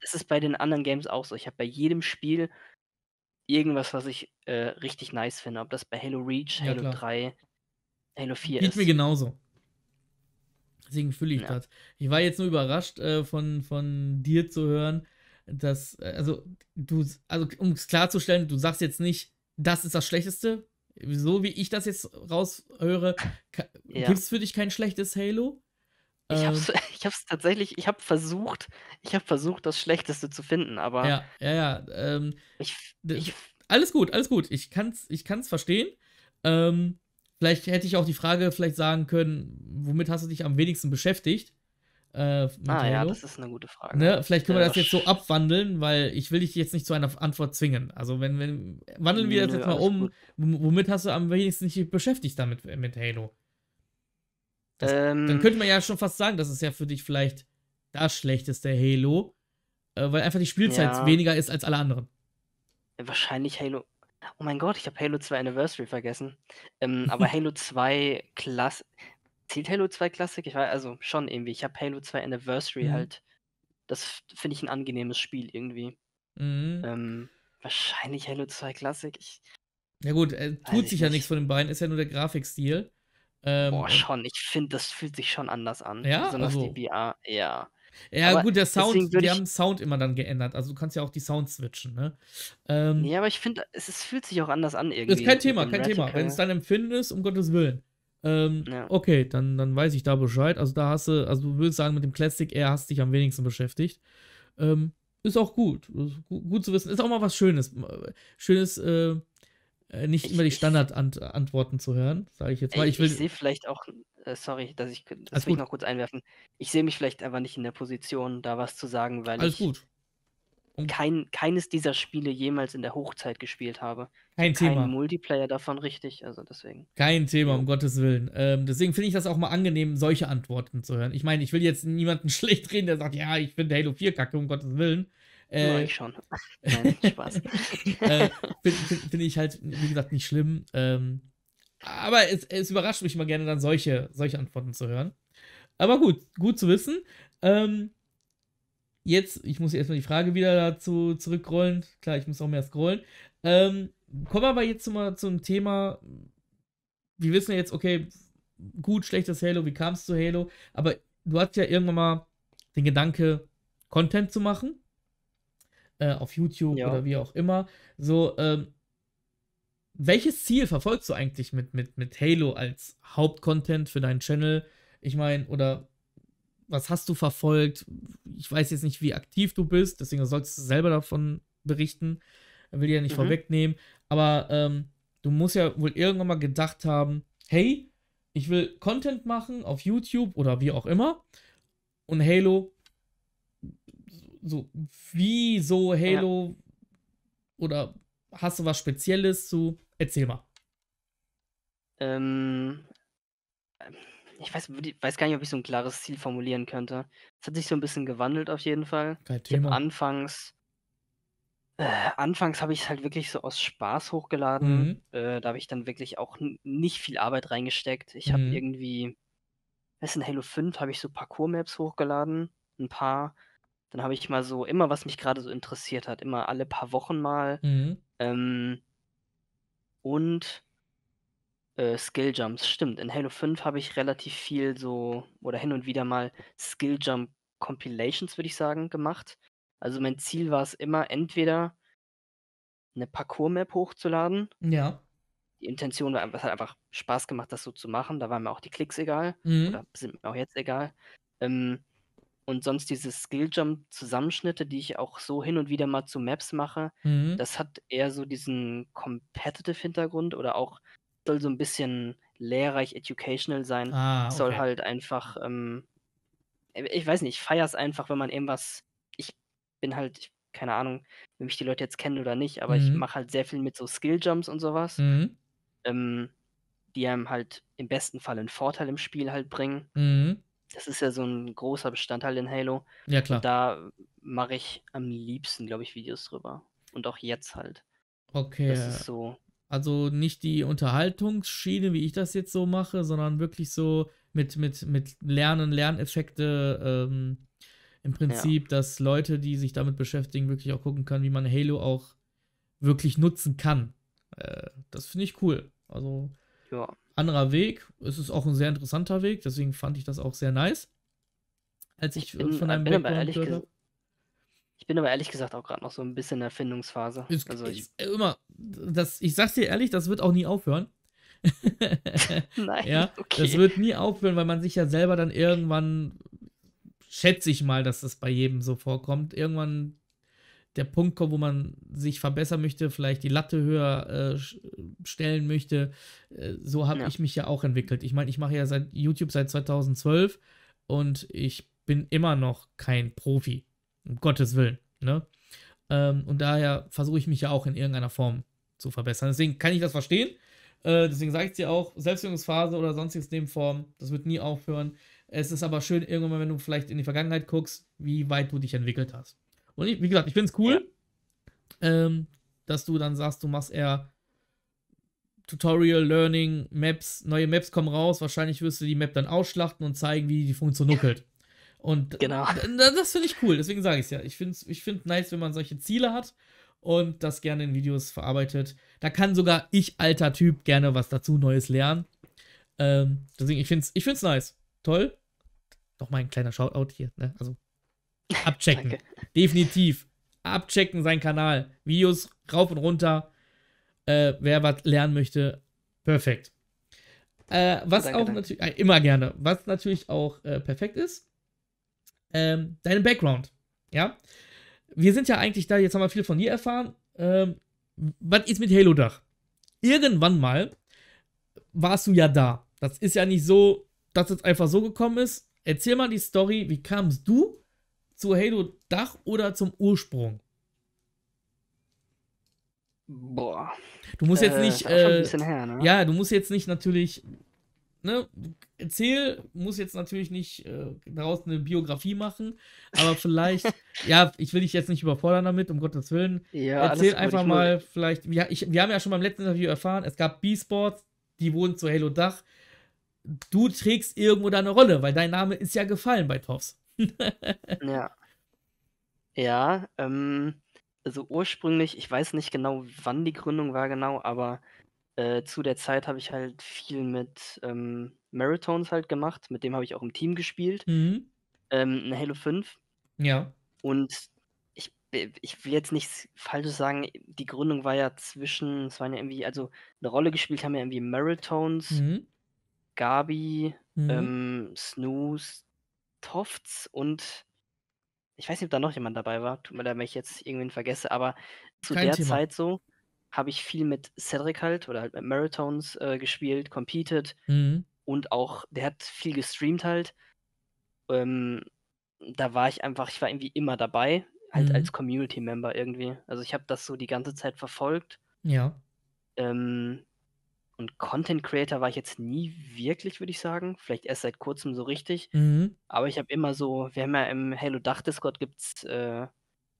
es ist bei den anderen Games auch so. Ich habe bei jedem Spiel irgendwas, was ich äh, richtig nice finde. Ob das bei Halo Reach, ja, Halo klar. 3, Halo 4 Geht ist. mir genauso. Deswegen fühle ich ja. das. Ich war jetzt nur überrascht äh, von, von dir zu hören, dass, äh, also, du, also, um es klarzustellen, du sagst jetzt nicht, das ist das Schlechteste. So wie ich das jetzt raushöre, ja. gibt es für dich kein schlechtes Halo? Ähm. [laughs] Ich habe es ich hab's tatsächlich, ich habe versucht, ich habe versucht, das Schlechteste zu finden, aber. Ja, ja, ja. Ähm, ich, ich, alles gut, alles gut. Ich kann es ich kann's verstehen. Ähm, vielleicht hätte ich auch die Frage vielleicht sagen können, womit hast du dich am wenigsten beschäftigt? Äh, ah ja, das ist eine gute Frage. Ne? Vielleicht können ja, wir äh, das jetzt so abwandeln, weil ich will dich jetzt nicht zu einer Antwort zwingen. Also wenn, wenn wandeln wir das jetzt mal um, gut. womit hast du am wenigsten dich beschäftigt damit äh, mit Halo? ähm, dann könnte man ja schon fast sagen, das ist ja für dich vielleicht das schlechteste Halo, äh, weil einfach die Spielzeit ja. weniger ist als alle anderen. Wahrscheinlich Halo. Oh mein Gott, ich habe Halo 2 Anniversary vergessen. Ähm, aber [laughs] Halo 2 Klass. Zählt Halo 2 Klassik? Ich weiß, also schon irgendwie. Ich habe Halo 2 Anniversary mhm. halt. Das finde ich ein angenehmes Spiel irgendwie. Mhm. Ähm, wahrscheinlich Halo 2 Klassik. Ich, ja gut, äh, tut sich ja nichts von den beiden, ist ja nur der Grafikstil. Ähm, Boah, schon. Ich finde, das fühlt sich schon anders an. Ja, besonders also, die VR. Ja. Ja, aber gut, der Sound, die haben Sound immer dann geändert. Also du kannst ja auch die Sounds switchen, ne? Ähm, ja, aber ich finde, es, es, fühlt sich auch anders an irgendwie. Ist kein Thema, kein Thema. Wenn es dein Empfinden ist, um Gottes Willen. Ähm, ja. Okay, dann, dann weiß ich da Bescheid. Also da hast du, also du würdest sagen, mit dem Classic Air hast du dich am wenigsten beschäftigt. Ähm, ist auch gut. Ist gut. zu wissen. Ist auch mal was Schönes. Schönes, äh, äh, nicht ich, immer die Standardantworten zu hören, sage ich jetzt mal. Ich, ich, ich sehe vielleicht auch, äh, sorry, dass ich das will ich noch kurz einwerfen. Ich sehe mich vielleicht einfach nicht in der Position, da was zu sagen, weil Alles ich gut. Und kein, keines dieser Spiele jemals in der Hochzeit gespielt habe. Kein Thema. Kein Multiplayer davon richtig, also deswegen. Kein Thema, um ja. Gottes Willen. Ähm, deswegen finde ich das auch mal angenehm, solche Antworten zu hören. Ich meine, ich will jetzt niemanden [laughs] schlecht reden, der sagt, ja, ich finde Halo 4 kacke, um Gottes Willen. Äh, Nur ich schon. [laughs] Nein, Spaß. [laughs] äh, Finde find, find ich halt, wie gesagt, nicht schlimm. Ähm, aber es, es, überrascht mich immer gerne, dann solche, solche Antworten zu hören. Aber gut, gut zu wissen. Ähm, jetzt, ich muss erstmal die Frage wieder dazu zurückrollen. Klar, ich muss auch mehr scrollen. Ähm, kommen wir aber jetzt mal zum Thema. Wir wissen ja jetzt, okay, gut, schlechtes Halo, wie kam es zu Halo? Aber du hast ja irgendwann mal den Gedanke, Content zu machen äh, auf YouTube ja. oder wie auch immer. So, ähm, welches Ziel verfolgst du eigentlich mit, mit, mit Halo als Hauptcontent für deinen Channel? Ich meine, oder was hast du verfolgt? Ich weiß jetzt nicht, wie aktiv du bist, deswegen sollst du selber davon berichten. Will dir ja nicht mhm. vorwegnehmen. Aber ähm, du musst ja wohl irgendwann mal gedacht haben, hey, ich will Content machen auf YouTube oder wie auch immer. Und Halo so, wie so Halo? Ja. Oder hast du was Spezielles zu? Erzähl mal. Ähm, ich weiß, weiß gar nicht, ob ich so ein klares Ziel formulieren könnte. Es hat sich so ein bisschen gewandelt auf jeden Fall. Kein Thema. anfangs äh, anfangs habe ich es halt wirklich so aus Spaß hochgeladen. Mhm. Äh, da habe ich dann wirklich auch nicht viel Arbeit reingesteckt. Ich habe mhm. irgendwie, weißt du, in Halo 5 habe ich so Parkour-Maps hochgeladen, ein paar. Dann habe ich mal so immer, was mich gerade so interessiert hat, immer alle paar Wochen mal. Mhm. Ähm, und äh, Skill Jumps, stimmt. In Halo 5 habe ich relativ viel so oder hin und wieder mal Skill Jump Compilations, würde ich sagen, gemacht. Also mein Ziel war es immer, entweder eine Parkour-Map hochzuladen. Ja. Die Intention war, es hat einfach Spaß gemacht, das so zu machen. Da waren mir auch die Klicks egal. Mhm. Oder sind mir auch jetzt egal. Ähm, und sonst diese skilljump zusammenschnitte die ich auch so hin und wieder mal zu Maps mache, mhm. das hat eher so diesen Competitive-Hintergrund oder auch soll so ein bisschen lehrreich, educational sein. Ah, okay. Soll halt einfach, ähm, äh, ich weiß nicht, ich feiere es einfach, wenn man irgendwas, ich bin halt, keine Ahnung, wenn mich die Leute jetzt kennen oder nicht, aber mhm. ich mache halt sehr viel mit so Skilljumps und sowas, mhm. ähm, die einem halt im besten Fall einen Vorteil im Spiel halt bringen. Mhm das ist ja so ein großer Bestandteil in Halo. Ja, klar. Und da mache ich am liebsten, glaube ich, Videos drüber. Und auch jetzt halt. Okay. Das äh, ist so. Also nicht die Unterhaltungsschiene, wie ich das jetzt so mache, sondern wirklich so mit, mit, mit Lernen, Lerneffekte. Ähm, Im Prinzip, ja. dass Leute, die sich damit beschäftigen, wirklich auch gucken können, wie man Halo auch wirklich nutzen kann. Äh, das finde ich cool. Also. Ja anderer Weg. Es ist auch ein sehr interessanter Weg, deswegen fand ich das auch sehr nice, als ich, äh, ich bin, von einem bin Background gehört habe. Ich bin aber ehrlich gesagt auch gerade noch so ein bisschen in der Erfindungsphase. Also ist, also ich, ist, immer, das, ich sag's dir ehrlich, das wird auch nie aufhören. [laughs] Nein, [laughs] ja, okay. Das wird nie aufhören, weil man sich ja selber dann irgendwann, schätze ich mal, dass das bei jedem so vorkommt, irgendwann der Punkt kommt, wo man sich verbessern möchte, vielleicht die Latte höher äh, stellen möchte. Äh, so habe ja. ich mich ja auch entwickelt. Ich meine, ich mache ja seit YouTube seit 2012 und ich bin immer noch kein Profi. Um Gottes Willen. Ne? Ähm, und daher versuche ich mich ja auch in irgendeiner Form zu verbessern. Deswegen kann ich das verstehen. Äh, deswegen sage ich es dir auch, Selbstführungsphase oder sonstiges dem das wird nie aufhören. Es ist aber schön, irgendwann, wenn du vielleicht in die Vergangenheit guckst, wie weit du dich entwickelt hast. Und ich, wie gesagt, ich finde es cool, ja. ähm, dass du dann sagst, du machst eher Tutorial, Learning, Maps, neue Maps kommen raus. Wahrscheinlich wirst du die Map dann ausschlachten und zeigen, wie die Funktion nuckelt. Und genau. das finde ich cool, deswegen sage ich es ja. Ich finde es ich find nice, wenn man solche Ziele hat und das gerne in Videos verarbeitet. Da kann sogar ich, alter Typ, gerne was dazu Neues lernen. Ähm, deswegen, ich finde es ich find's nice. Toll. mal ein kleiner Shoutout hier. Ne? Also, Abchecken. Definitiv. Abchecken seinen Kanal. Videos rauf und runter. Äh, wer was lernen möchte, perfekt. Äh, was danke, auch natürlich, äh, immer gerne, was natürlich auch äh, perfekt ist, ähm, deinen Background. Ja. Wir sind ja eigentlich da, jetzt haben wir viel von dir erfahren. Ähm, was ist mit Halo-Dach? Irgendwann mal warst du ja da. Das ist ja nicht so, dass es einfach so gekommen ist. Erzähl mal die Story, wie kamst du zu Halo Dach oder zum Ursprung? Boah. Du musst jetzt äh, nicht. Äh, her, ne? Ja, du musst jetzt nicht natürlich. Ne, erzähl, muss jetzt natürlich nicht äh, daraus eine Biografie machen, aber vielleicht, [laughs] ja, ich will dich jetzt nicht überfordern damit, um Gottes Willen. Ja, erzähl einfach gut, mal, will. vielleicht, wir, ich, wir haben ja schon beim letzten Interview erfahren, es gab B-Sports, die wohnen zu Halo Dach. Du trägst irgendwo da eine Rolle, weil dein Name ist ja gefallen bei Toffs ja. Ja, ähm, also ursprünglich, ich weiß nicht genau, wann die Gründung war genau, aber äh, zu der Zeit habe ich halt viel mit ähm, Maritones halt gemacht. Mit dem habe ich auch im Team gespielt. Mhm. Ähm, in Halo 5. Ja. Und ich, ich will jetzt nichts Falsches sagen. Die Gründung war ja zwischen, es waren ja irgendwie, also eine Rolle gespielt haben ja irgendwie Maritones, mhm. Gabi, mhm. Ähm, Snooze, Hofts und ich weiß nicht, ob da noch jemand dabei war. Tut mir leid, wenn ich jetzt irgendwen vergesse, aber zu Kein der Thema. Zeit so habe ich viel mit Cedric halt oder halt mit Maratones äh, gespielt, competed mhm. und auch, der hat viel gestreamt halt. Ähm, da war ich einfach, ich war irgendwie immer dabei, halt mhm. als Community-Member irgendwie. Also ich habe das so die ganze Zeit verfolgt. Ja. Ähm, und Content Creator war ich jetzt nie wirklich, würde ich sagen. Vielleicht erst seit kurzem so richtig. Mhm. Aber ich habe immer so, wir haben ja im Halo Dach Discord gibt's, äh,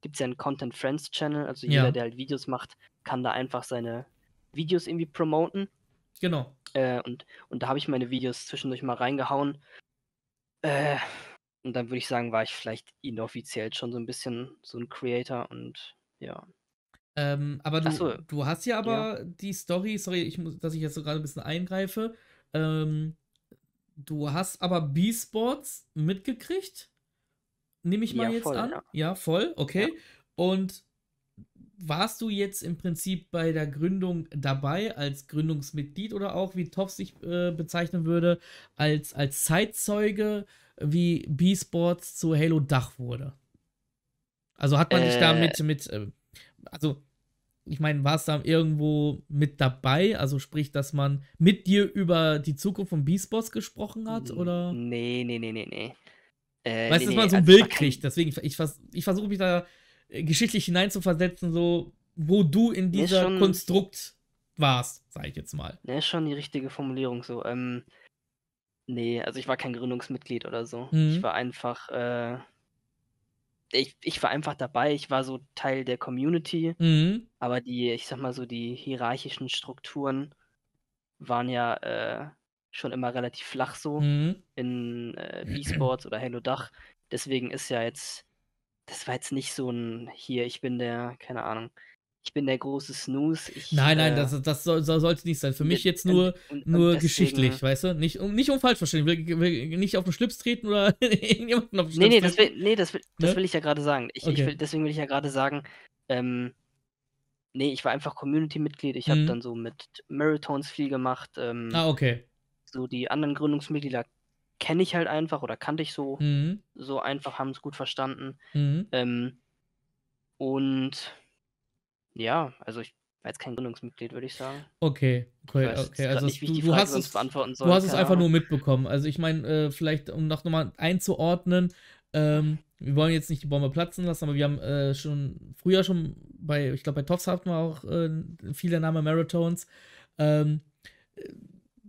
gibt's ja einen Content Friends Channel. Also jeder, ja. der halt Videos macht, kann da einfach seine Videos irgendwie promoten. Genau. Äh, und, und da habe ich meine Videos zwischendurch mal reingehauen. Äh, und dann würde ich sagen, war ich vielleicht inoffiziell schon so ein bisschen so ein Creator und ja. Ähm, aber du, so. du, hast ja aber ja. die Story, sorry, ich muss, dass ich jetzt so gerade ein bisschen eingreife. Ähm, du hast aber B-Sports mitgekriegt, nehme ich mal ja, jetzt voll, an. Ja. ja. voll, okay. Und warst du jetzt im Prinzip bei der Gründung dabei als Gründungsmitglied oder auch, wie Toff sich äh, bezeichnen würde, als, als Zeitzeuge, wie B-Sports zu Halo Dach wurde? Also hat man äh, dich da äh. mit, mit äh, also ich meine, war es da irgendwo mit dabei? Also sprich, dass man mit dir über die Zukunft von Beast Boss gesprochen hat, oder? Nee, nee, nee, nee, nee. Äh, weißt du, nee, dass nee, man so ein also Bild kriegt, deswegen, ich, vers ich versuche mich da äh, geschichtlich hineinzuversetzen, so, wo du in dieser schon, Konstrukt warst, sag ich jetzt mal. Ne, ist schon die richtige Formulierung, so, ähm, nee, also ich war kein Gründungsmitglied oder so. Mhm. Ich war einfach, äh, ich, ich war einfach dabei, ich war so Teil der Community, mhm. aber die, ich sag mal so, die hierarchischen Strukturen waren ja äh, schon immer relativ flach so mhm. in äh, B-Sports oder Halo Dach. Deswegen ist ja jetzt, das war jetzt nicht so ein, hier, ich bin der, keine Ahnung, ich bin der große Snooze. Ich, nein, nein, äh, das, das soll, soll, sollte nicht sein. Für mich jetzt nur, und, und nur deswegen, geschichtlich, äh, weißt du? Nicht um, nicht um falsch verstehen, will, will nicht auf den Schlips treten oder [laughs] irgendjemanden auf den Schlips nee, nee, treten. Das will, nee, das will, das ne? ich ja gerade sagen. Ich, okay. ich will, deswegen will ich ja gerade sagen, ähm, nee, ich war einfach Community-Mitglied. Ich habe mhm. dann so mit Marathons viel gemacht. Ähm, ah, okay. So die anderen Gründungsmitglieder kenne ich halt einfach oder kannte ich so, mhm. so einfach, haben es gut verstanden. Mhm. Ähm, und ja, also ich war jetzt kein Gründungsmitglied, würde ich sagen. Okay, cool, weiß, okay. Also nicht, du, Frage, hast beantworten soll, du hast es einfach Ahnung. nur mitbekommen. Also ich meine, äh, vielleicht um noch nochmal einzuordnen, ähm, wir wollen jetzt nicht die Bombe platzen lassen, aber wir haben äh, schon früher schon bei, ich glaube bei Toffs hatten wir auch äh, viele Namen Marathons. Ähm,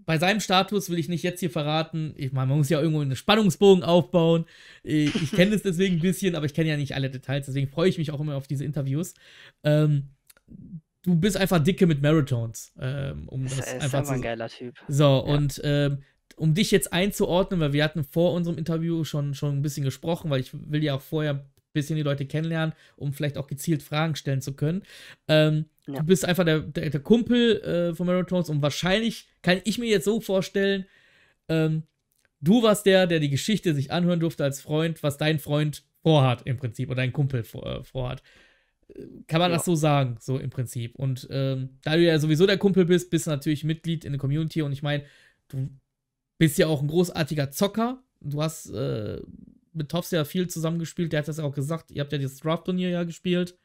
bei seinem Status will ich nicht jetzt hier verraten. Ich meine, man muss ja irgendwo einen Spannungsbogen aufbauen. Äh, ich, ich [laughs] kenne es deswegen ein bisschen, aber ich kenne ja nicht alle Details. Deswegen freue ich mich auch immer auf diese Interviews. Ähm, du bist einfach dicke mit Maratones. Ähm, um das, das ist einfach ein geiler Typ. So, ja. und ähm, um dich jetzt einzuordnen, weil wir hatten vor unserem Interview schon, schon ein bisschen gesprochen, weil ich will ja auch vorher ein bisschen die Leute kennenlernen, um vielleicht auch gezielt Fragen stellen zu können. Ähm, ja. Du bist einfach der, der, der Kumpel äh, von Maratones und wahrscheinlich kann ich mir jetzt so vorstellen, ähm, du warst der, der die Geschichte sich anhören durfte als Freund, was dein Freund vorhat im Prinzip oder dein Kumpel vor, äh, vorhat kann man ja. das so sagen, so im Prinzip. Und ähm, da du ja sowieso der Kumpel bist, bist du natürlich Mitglied in der Community und ich meine, du bist ja auch ein großartiger Zocker. Du hast äh, mit Toffs ja viel zusammengespielt, der hat das ja auch gesagt, ihr habt ja das Draft-Turnier ja gespielt.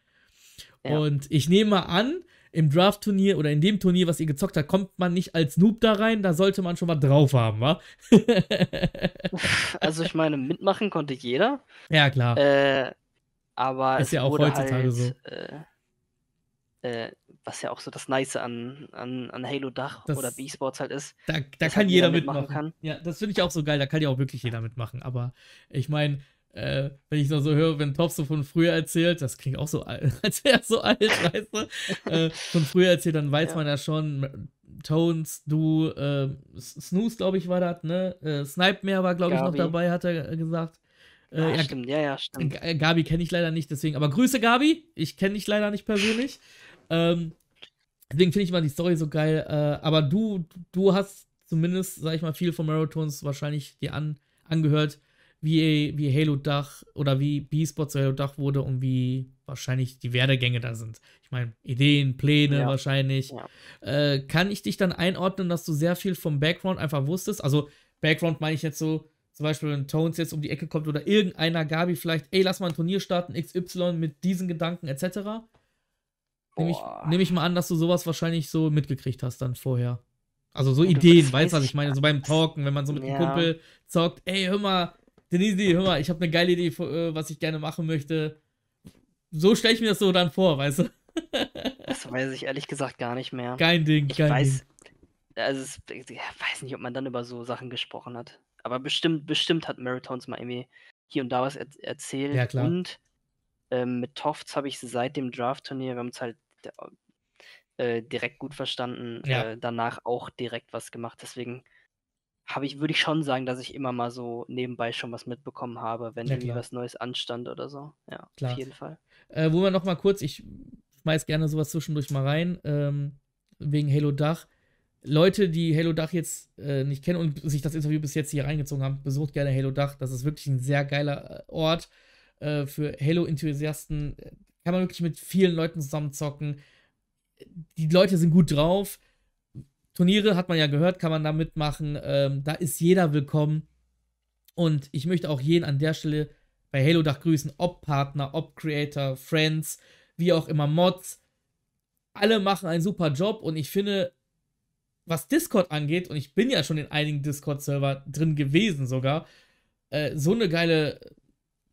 Ja. Und ich nehme mal an, im Draft-Turnier oder in dem Turnier, was ihr gezockt habt, kommt man nicht als Noob da rein, da sollte man schon was drauf haben, wa? [laughs] also ich meine, mitmachen konnte jeder. Ja, klar. Äh, aber ist ja auch heutzutage halt, so. Äh, äh, was ja auch so das Nice an, an, an Halo Dach das, oder B-Sports halt ist. Da, da kann halt jeder, mitmachen. Kann. Ja, das finde ich auch so geil. Da kann ja auch wirklich jeder mitmachen. Aber ich meine, äh, wenn ich noch so höre, wenn Top so von früher erzählt, das klingt auch so alt, [laughs] als wäre er so alt, weißt du? Äh, von früher erzählt, dann weiß ja. man ja schon, Tones, du, äh, Snooze, glaube ich, war das, ne? Äh, Snipe mehr war, glaube ich, noch dabei, hat er gesagt. Äh, ja, ja, stimmt, ja, ja, stimmt. Äh, Gabi kenne ich leider nicht, deswegen. Aber Grüße, Gabi. Ich kenne dich leider nicht persönlich. ähm, deswegen finde ich immer die Story so geil. Äh, aber du, du hast zumindest, sag ich mal, viel von Marathons wahrscheinlich dir an, angehört, wie, wie Halo Dach oder wie B-Spot zu Halo Dach wurde und wie wahrscheinlich die Werdegänge da sind. Ich meine, Ideen, Pläne ja. wahrscheinlich. Ja. Äh, kann ich dich dann einordnen, dass du sehr viel vom Background einfach wusstest? Also, Background meine ich jetzt so, zum Beispiel wenn Tones jetzt um die Ecke kommt oder irgendeiner Gabi vielleicht, ey, lass mal ein Turnier starten, XY mit diesen Gedanken etc. Nehme ich, nehm ich mal an, dass du sowas wahrscheinlich so mitgekriegt hast dann vorher. Also so Ideen, weißt du, was ich meine? So beim Talken, wenn man so mit ja. einem Kumpel zockt, ey, hör mal, Denise, hör mal, ich habe eine geile Idee, äh, was ich gerne machen möchte. So stelle ich mir das so dann vor, weißt du? das weiß ich ehrlich gesagt gar nicht mehr. Kein Ding, ich kein weiß, Ding. Also, ich weiß nicht, ob man dann über so Sachen gesprochen hat. Aber bestimmt, bestimmt hat Maritons mal irgendwie hier und da was er erzählt. Ja, klar. Und ähm, mit Tofts habe ich seit dem Draft-Turnier, wir haben es halt äh, direkt gut verstanden, ja. äh, danach auch direkt was gemacht. Deswegen habe ich, würde ich schon sagen, dass ich immer mal so nebenbei schon was mitbekommen habe, wenn ja, irgendwie was Neues anstand oder so. Ja, klar. auf jeden Fall. Äh, wo wir noch mal kurz, ich schmeiß gerne sowas zwischendurch mal rein, ähm, wegen Halo Dach. Leute, die Halo Dach jetzt äh, nicht kennen und sich das Interview bis jetzt hier reingezogen haben, besucht gerne Halo Dach. Das ist wirklich ein sehr geiler äh, Ort äh, für Halo-Enthusiasten. Kann man wirklich mit vielen Leuten zusammenzocken. Die Leute sind gut drauf. Turniere hat man ja gehört, kann man da mitmachen. Ähm, da ist jeder willkommen. Und ich möchte auch jeden an der Stelle bei Halo Dach grüßen, ob Partner, ob Creator, Friends, wie auch immer Mods. Alle machen einen super Job und ich finde, was Discord angeht, und ich bin ja schon in einigen Discord-Server drin gewesen sogar, äh, so eine geile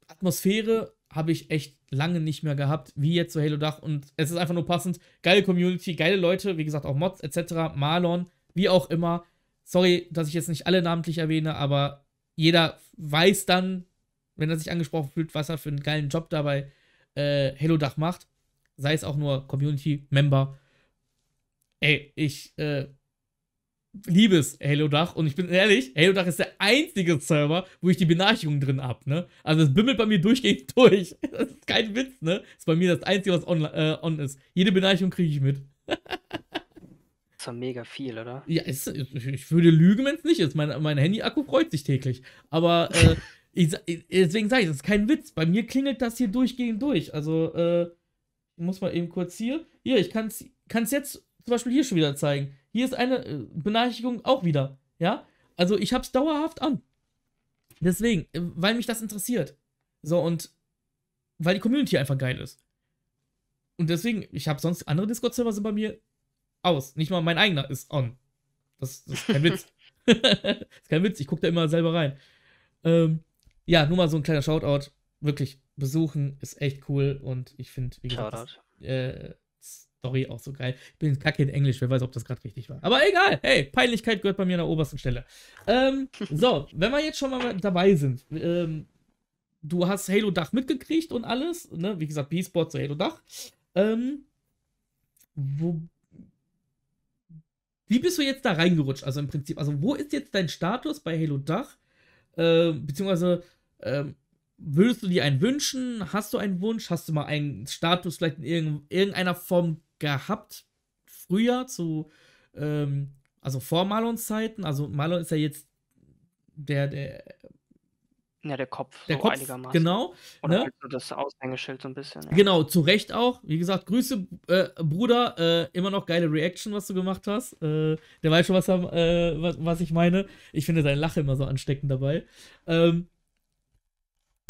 Atmosphäre habe ich echt lange nicht mehr gehabt, wie jetzt zu Halo Dach. Und es ist einfach nur passend. Geile Community, geile Leute, wie gesagt, auch Mods etc., Marlon, wie auch immer. Sorry, dass ich jetzt nicht alle namentlich erwähne, aber jeder weiß dann, wenn er sich angesprochen fühlt, was er für einen geilen Job dabei äh, Halo Dach macht. Sei es auch nur Community-Member. Ey, ich äh, liebes Halo Dach und ich bin ehrlich, Halo Dach ist der einzige Server, wo ich die Benachrichtigungen drin hab, ne? Also es bimmelt bei mir [laughs] durchgehend durch. [laughs] Das ist kein Witz, ne? Das ist bei mir das einzige, was on, äh, on ist. Jede Benachrichtigung kriege ich mit. [laughs] ist doch mega viel, oder? Ja, ist, ich würde lügen, wenn es nicht ist. Mein, mein Handy-Akku freut sich täglich. Aber äh, ich, deswegen sage ich, das ist kein Witz. Bei mir klingelt das hier durchgehend durch. Also, äh, muss mal eben kurz hier. Hier, ich kann es jetzt zum Beispiel hier schon wieder zeigen. Hier ist eine äh, Benachrichtigung auch wieder. Ja? Also ich hab's dauerhaft an. Deswegen, äh, weil mich das interessiert. So, und weil die Community einfach geil ist. Und deswegen, ich habe sonst andere Discord-Server sind bei mir aus. Nicht mal mein eigener ist on. Das, das ist kein Witz. das [laughs] [laughs] ist kein Witz, ich gucke da immer selber rein. Ähm, ja, nur mal so ein kleiner Shoutout. Wirklich, besuchen ist echt cool und ich finde, wie gesagt, das, äh, Story auch so geil. Ich bin kacke in Englisch, wer weiß, ob das gerade richtig war. Aber egal, hey, Peinlichkeit gehört bei mir an der obersten Stelle. Ähm, [laughs] so, wenn wir jetzt schon mal dabei sind, ähm, du hast Halo Dach mitgekriegt und alles, ne? Wie gesagt, B-Sport zu Halo Dach. Ähm, wo, wie bist du jetzt da reingerutscht? Also im Prinzip, also wo ist jetzt dein Status bei Halo Dach? Äh, beziehungsweise, ähm, würdest du dir einen wünschen? Hast du einen Wunsch? Hast du mal einen Status vielleicht in irgendeiner Form gehabt, früher zu, ähm, also vor Malons Zeiten. Also Marlon ist ja jetzt der, der ja, der Kopf, der so Kopf, einigermaßen. Genau. Oder ne? also das Aushängeschild so ein bisschen. Ja. Genau, zu Recht auch. Wie gesagt, Grüße, äh, Bruder. Äh, immer noch geile Reaction, was du gemacht hast. Äh, der weiß schon, was, er, äh, was, was, ich meine. Ich finde deine Lache immer so ansteckend dabei. Ähm,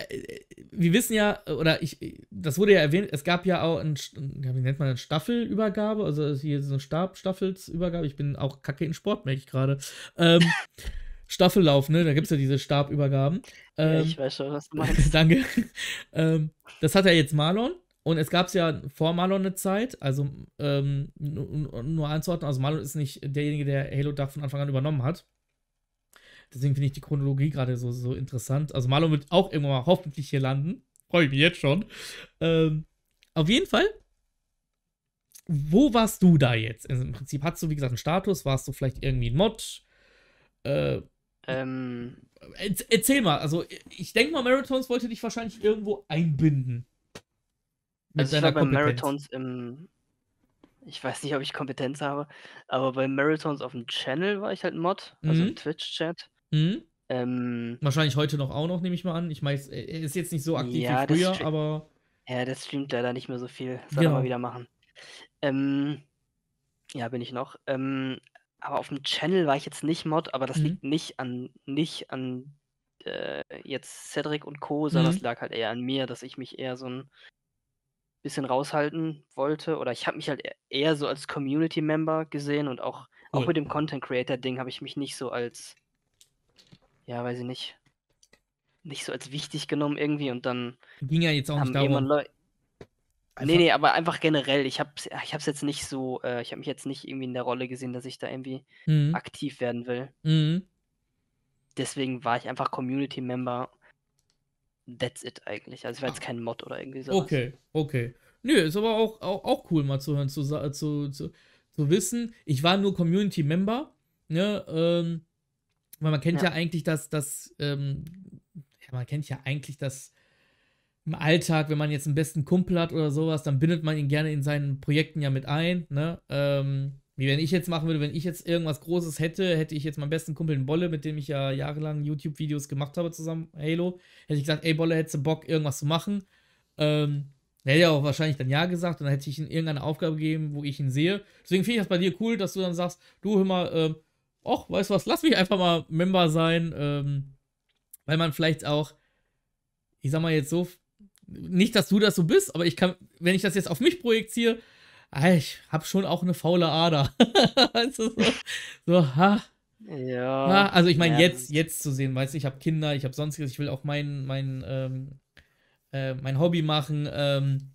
äh, wir wissen ja, oder ich, das wurde ja erwähnt, es gab ja auch, ein, wie nennt man das, Staffelübergabe, also hier so eine Stabstaffelsübergabe, ich bin auch kacke in Sport, merke ich gerade. Ähm, [laughs] Staffellauf, ne, da gibt es ja diese Stabübergaben. Ähm, ja, ich ähm, weiß schon, was du [laughs] meinst. danke. Ähm, das hat ja jetzt Marlon und es gab es ja vor Marlon eine Zeit, also ähm, nur, nur anzuordnen, also Marlon ist nicht derjenige, der Halo Dark von Anfang an übernommen hat. Deswegen finde ich die Chronologie gerade so, so interessant. Also Marlon wird auch irgendwann mal hoffentlich hier landen. Freue ich mich jetzt schon. Ähm, auf jeden Fall. Wo warst du da jetzt? Also Im Prinzip hattest du, wie gesagt, einen Status. Warst du vielleicht irgendwie ein Mod? Äh, ähm. Erzähl mal. Also, ich denke mal, Marathons wollte dich wahrscheinlich irgendwo einbinden. Also, ich war bei Marathons im, ich weiß nicht, ob ich Kompetenz habe, aber bei Marathons auf dem Channel war ich halt ein Mod, also mhm. im Twitch-Chat. Mhm. Ähm, Wahrscheinlich heute noch auch noch, nehme ich mal an. Ich meine, er äh, ist jetzt nicht so aktiv ja, wie früher, aber. Ja, das streamt leider nicht mehr so viel. Soll genau. er mal wieder machen. Ähm, ja, bin ich noch. Ähm, aber auf dem Channel war ich jetzt nicht Mod, aber das mhm. liegt nicht an, nicht an äh, jetzt Cedric und Co., sondern mhm. das lag halt eher an mir, dass ich mich eher so ein bisschen raushalten wollte. Oder ich habe mich halt e-, eher so als Community-Member gesehen und auch, cool. auch mit dem Content-Creator-Ding habe ich mich nicht so als ja, weiß ich nicht, nicht so als wichtig genommen irgendwie und dann. Ging ja jetzt auch nicht darum. nee, nee, aber einfach generell. Ich habe ich hab's jetzt nicht so, äh, ich habe mich jetzt nicht irgendwie in der Rolle gesehen, dass ich da irgendwie mhm. aktiv werden will. Mhm. Deswegen war ich einfach Community-Member. That's it eigentlich. Also ich war jetzt kein Mod oder irgendwie so. Okay, okay. Nö, ist aber auch, auch, auch cool mal zu hören, zu, zu, zu, zu wissen. Ich war nur Community-Member, ne, ähm, weil man kennt ja, ja eigentlich das, das ähm, ja, man kennt ja eigentlich das im Alltag, wenn man jetzt einen besten Kumpel hat oder sowas, dann bindet man ihn gerne in seinen Projekten ja mit ein, ne? Ähm, wie wenn ich jetzt machen würde, wenn ich jetzt irgendwas Großes hätte, hätte ich jetzt meinen besten Kumpel in Bolle, mit dem ich ja jahrelang YouTube-Videos gemacht habe zusammen, Halo, hätte ich gesagt, ey Bolle, hättest du Bock, irgendwas zu machen? Ähm, der hätte ja auch wahrscheinlich dann Ja gesagt und dann hätte ich ihm irgendeine Aufgabe gegeben, wo ich ihn sehe. Deswegen finde ich das bei dir cool, dass du dann sagst, du hör mal, äh, ach, weißt du was, lass mich einfach mal Member sein, ähm, weil man vielleicht auch, ich sag mal jetzt so, nicht, dass du das so bist, aber ich kann, wenn ich das jetzt auf mich projiziere, ah, ich hab schon auch eine faule Ader. [laughs] weißt du, so, so, ha. Ja. Ha, also ich meine, ja. jetzt, jetzt zu sehen, weißt du, ich habe Kinder, ich habe sonstiges, ich will auch mein, mein, ähm, äh, mein Hobby machen, ähm,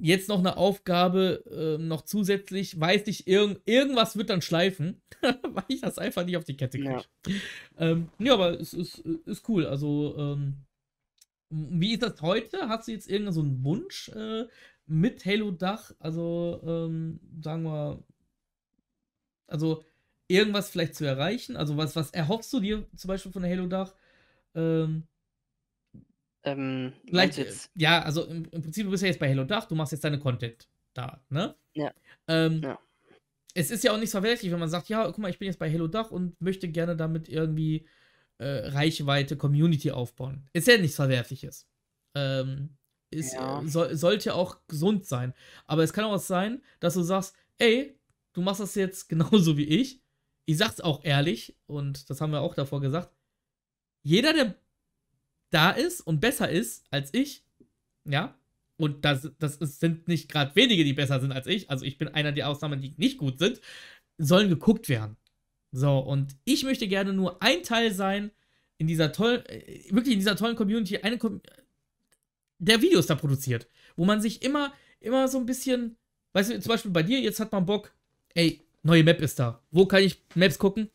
jetzt noch eine Aufgabe äh, noch zusätzlich, weiß nicht, irg irgendwas wird dann schleifen, [laughs] weil ich das einfach nicht auf die Kette kriege. Ja. Ähm, ja, aber es ist, ist cool. Also, ähm, wie ist das heute? Hast du jetzt irgendeinen so Wunsch äh, mit Halo Dach? Also, ähm, sagen wir, also irgendwas vielleicht zu erreichen? Also, was, was erhoffst du dir zum Beispiel von Halo Dach? Ähm, ähm, Vielleicht, jetzt ja, also im, im, Prinzip, du bist ja jetzt bei Hello Dach, du machst jetzt deine Content da, ne? Ja. Ähm, ja. Es ist ja auch nichts verwerflich, wenn man sagt, ja, guck mal, ich bin jetzt bei Hello Dach und möchte gerne damit irgendwie äh, Reichweite, Community aufbauen. Ist ja nichts Verwerfliches. Ähm, ist, ja. so, sollte auch gesund sein. Aber es kann auch sein, dass du sagst, ey, du machst das jetzt [laughs] genauso wie ich. Ich sag's auch ehrlich, und das haben wir auch davor gesagt. Jeder, der da ist und besser ist als ich, ja, und das, das ist, sind nicht gerade wenige, die besser sind als ich, also ich bin einer der Ausnahmen, die nicht gut sind, sollen geguckt werden. So, und ich möchte gerne nur ein Teil sein in dieser tollen, äh, wirklich in dieser tollen Community, eine Com der Videos da produziert, wo man sich immer, immer so ein bisschen, weißt du, zum Beispiel bei dir, jetzt hat man Bock, ey, neue Map ist da. Wo kann ich Maps gucken?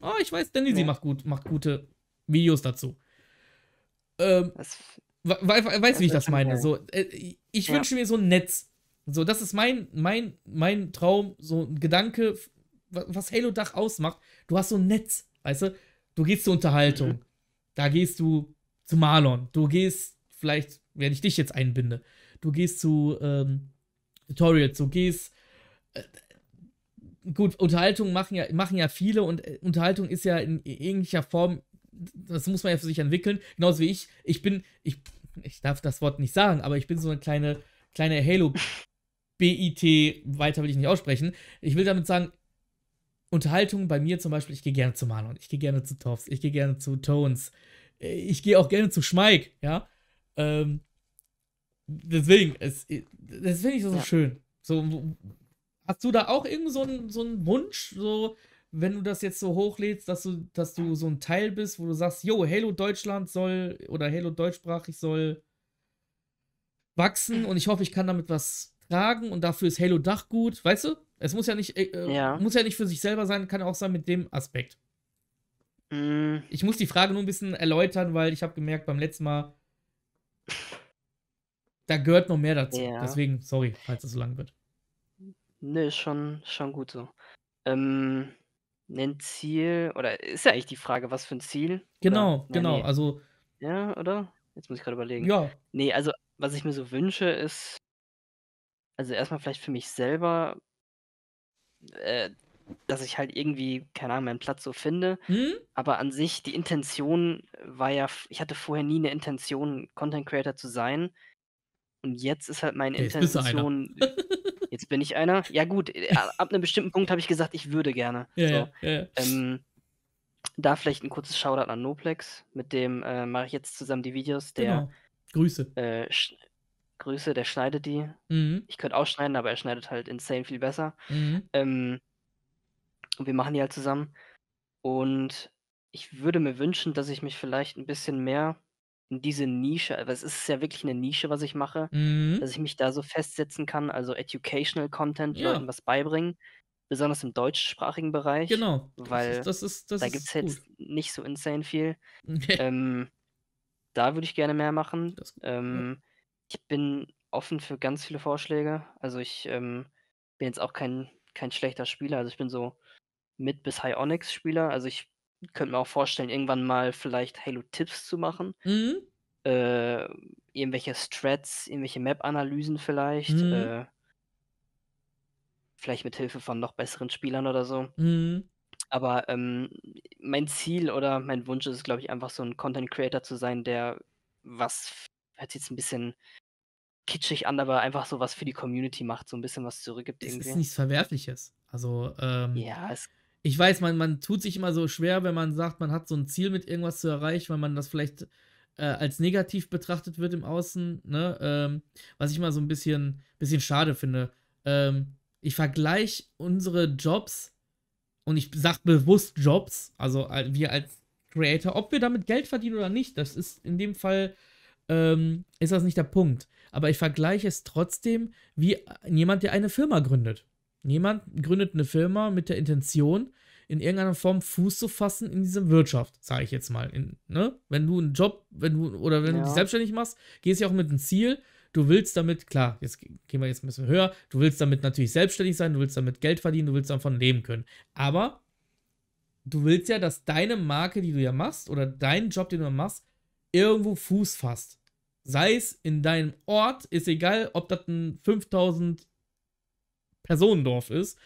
Oh, ich weiß, Danny, sie ja. macht, gut, macht gute Videos dazu. Ähm, weißt du, wie ich das meine? So, äh, ich ja. wünsche mir so ein Netz. So, das ist mein, mein, mein Traum, so ein Gedanke, was Halo Dach ausmacht. Du hast so ein Netz, weißt du? Du gehst zur Unterhaltung. Mhm. Da gehst du zu Marlon. Du gehst, vielleicht, wenn ich dich jetzt einbinde, du gehst zu ähm, Tutorials, du gehst. Äh, gut, Unterhaltung machen ja, machen ja viele und äh, Unterhaltung ist ja in irgendeiner Form das muss man ja für sich entwickeln. Genauso wie ich. Ich bin, ich, ich darf das Wort nicht sagen, aber ich bin so eine kleine, kleine Halo BIT, weiter will ich nicht aussprechen. Ich will damit sagen, Unterhaltung bei mir zum Beispiel, ich gehe gerne zu Manon, ich gehe gerne zu Toffs, ich gehe gerne zu Tones, ich gehe auch gerne zu Schmeig, ja. Ähm, deswegen, es, das finde ich so, ja. schön. So, hast du da auch irgend so einen so Wunsch, so wenn du das jetzt so hochlädst, dass du, dass du so ein Teil bist, wo du sagst, yo, Halo Deutschland soll oder Halo deutschsprachig soll wachsen und ich hoffe, ich kann damit was tragen und dafür ist Halo Dach gut, weißt du? Es muss ja nicht, äh, äh ja. muss ja nicht für sich selber sein, kann auch sein mit dem Aspekt. Mm. Ich muss die Frage nur ein bisschen erläutern, weil ich habe gemerkt beim letzten Mal, da gehört noch mehr dazu. Ja. Deswegen, sorry, falls es so lang wird. Ne, schon, schon gut so. Ähm, ein Ziel, oder ist ja eigentlich die Frage, was für ein Ziel? Genau, oder? genau, nee. also. Ja, oder? Jetzt muss ich gerade überlegen. Ja. Nee, also, was ich mir so wünsche, ist, also erstmal vielleicht für mich selber, äh, dass ich halt irgendwie, keine Ahnung, meinen Platz so finde. Hm? Aber an sich, die Intention war ja, ich hatte vorher nie eine Intention, Content Creator zu sein. Und jetzt ist halt meine jetzt Intention [laughs] jetzt bin ich einer. Ja, gut, äh, ab einem bestimmten Punkt habe ich gesagt, ich würde gerne. [laughs] Ja, so. ja, ja. Ähm, da vielleicht ein kurzes Shoutout an Noplex, mit dem äh, mache ich jetzt zusammen die Videos. Der, genau. Grüße. Äh, Grüße, der schneidet die. Mhm. Ich könnte auch schneiden, aber er schneidet halt insane viel besser. Mhm. Ähm, und wir machen die halt zusammen. Und ich würde mir wünschen, dass ich mich vielleicht ein bisschen mehr in diese Nische, aber es ist ja wirklich eine Nische, was ich mache, mhm. dass ich mich da so festsetzen kann, also Educational Content, ja. Leuten was beibringen, besonders im deutschsprachigen Bereich. Genau. Weil ist, das ist, das da gibt es jetzt halt nicht so insane viel. ähm, da würde ich gerne mehr machen. Ähm, ich bin offen für ganz viele Vorschläge. Also ich ähm, bin jetzt auch kein, kein schlechter Spieler. Also ich bin so mit bis High Onyx Spieler. Also ich könnte mir auch vorstellen, irgendwann mal vielleicht Halo-Tipps zu machen. Mhm. Äh, irgendwelche Strats, irgendwelche Map-Analysen vielleicht. Mhm. Äh, vielleicht mit Hilfe von noch besseren Spielern oder so. Mhm. Aber ähm, mein Ziel oder mein Wunsch ist, glaube ich, einfach so ein Content Creator zu sein, der was, hört sich jetzt ein bisschen kitschig an, aber einfach so was für die Community macht, so ein bisschen was zurückgibt. Es irgendwie. ist nichts Verwerfliches. Also, ähm, ja, es ich weiß, man, man tut sich immer so schwer, wenn man sagt, man hat so ein Ziel mit irgendwas zu erreichen, weil man das vielleicht äh, als negativ betrachtet wird im Außen, ne? Ähm, was ich immer so ein bisschen, bisschen schade finde. Ähm, ich vergleiche unsere Jobs und ich sage bewusst Jobs, also wir als Creator, ob wir damit Geld verdienen oder nicht, das ist in dem Fall, ähm, ist das nicht der Punkt. Aber ich vergleiche es trotzdem wie äh, jemand, der eine Firma gründet. Jemand gründet eine Firma mit der Intention, in irgendeiner Form Fuß zu fassen in dieser Wirtschaft, sage ich jetzt mal. In, ne? Wenn du einen Job, wenn du oder wenn ja. du dich selbstständig machst, gehst du ja auch mit einem Ziel. Du willst damit, klar, jetzt gehen wir jetzt ein bisschen höher. Du willst damit natürlich selbstständig sein, du willst damit Geld verdienen, du willst davon leben können. Aber du willst ja, dass deine Marke, die du ja machst, oder dein Job, den du machst, irgendwo Fuß fasst. Sei es in deinem Ort, ist egal, ob das ein 5000 Personendorf ist,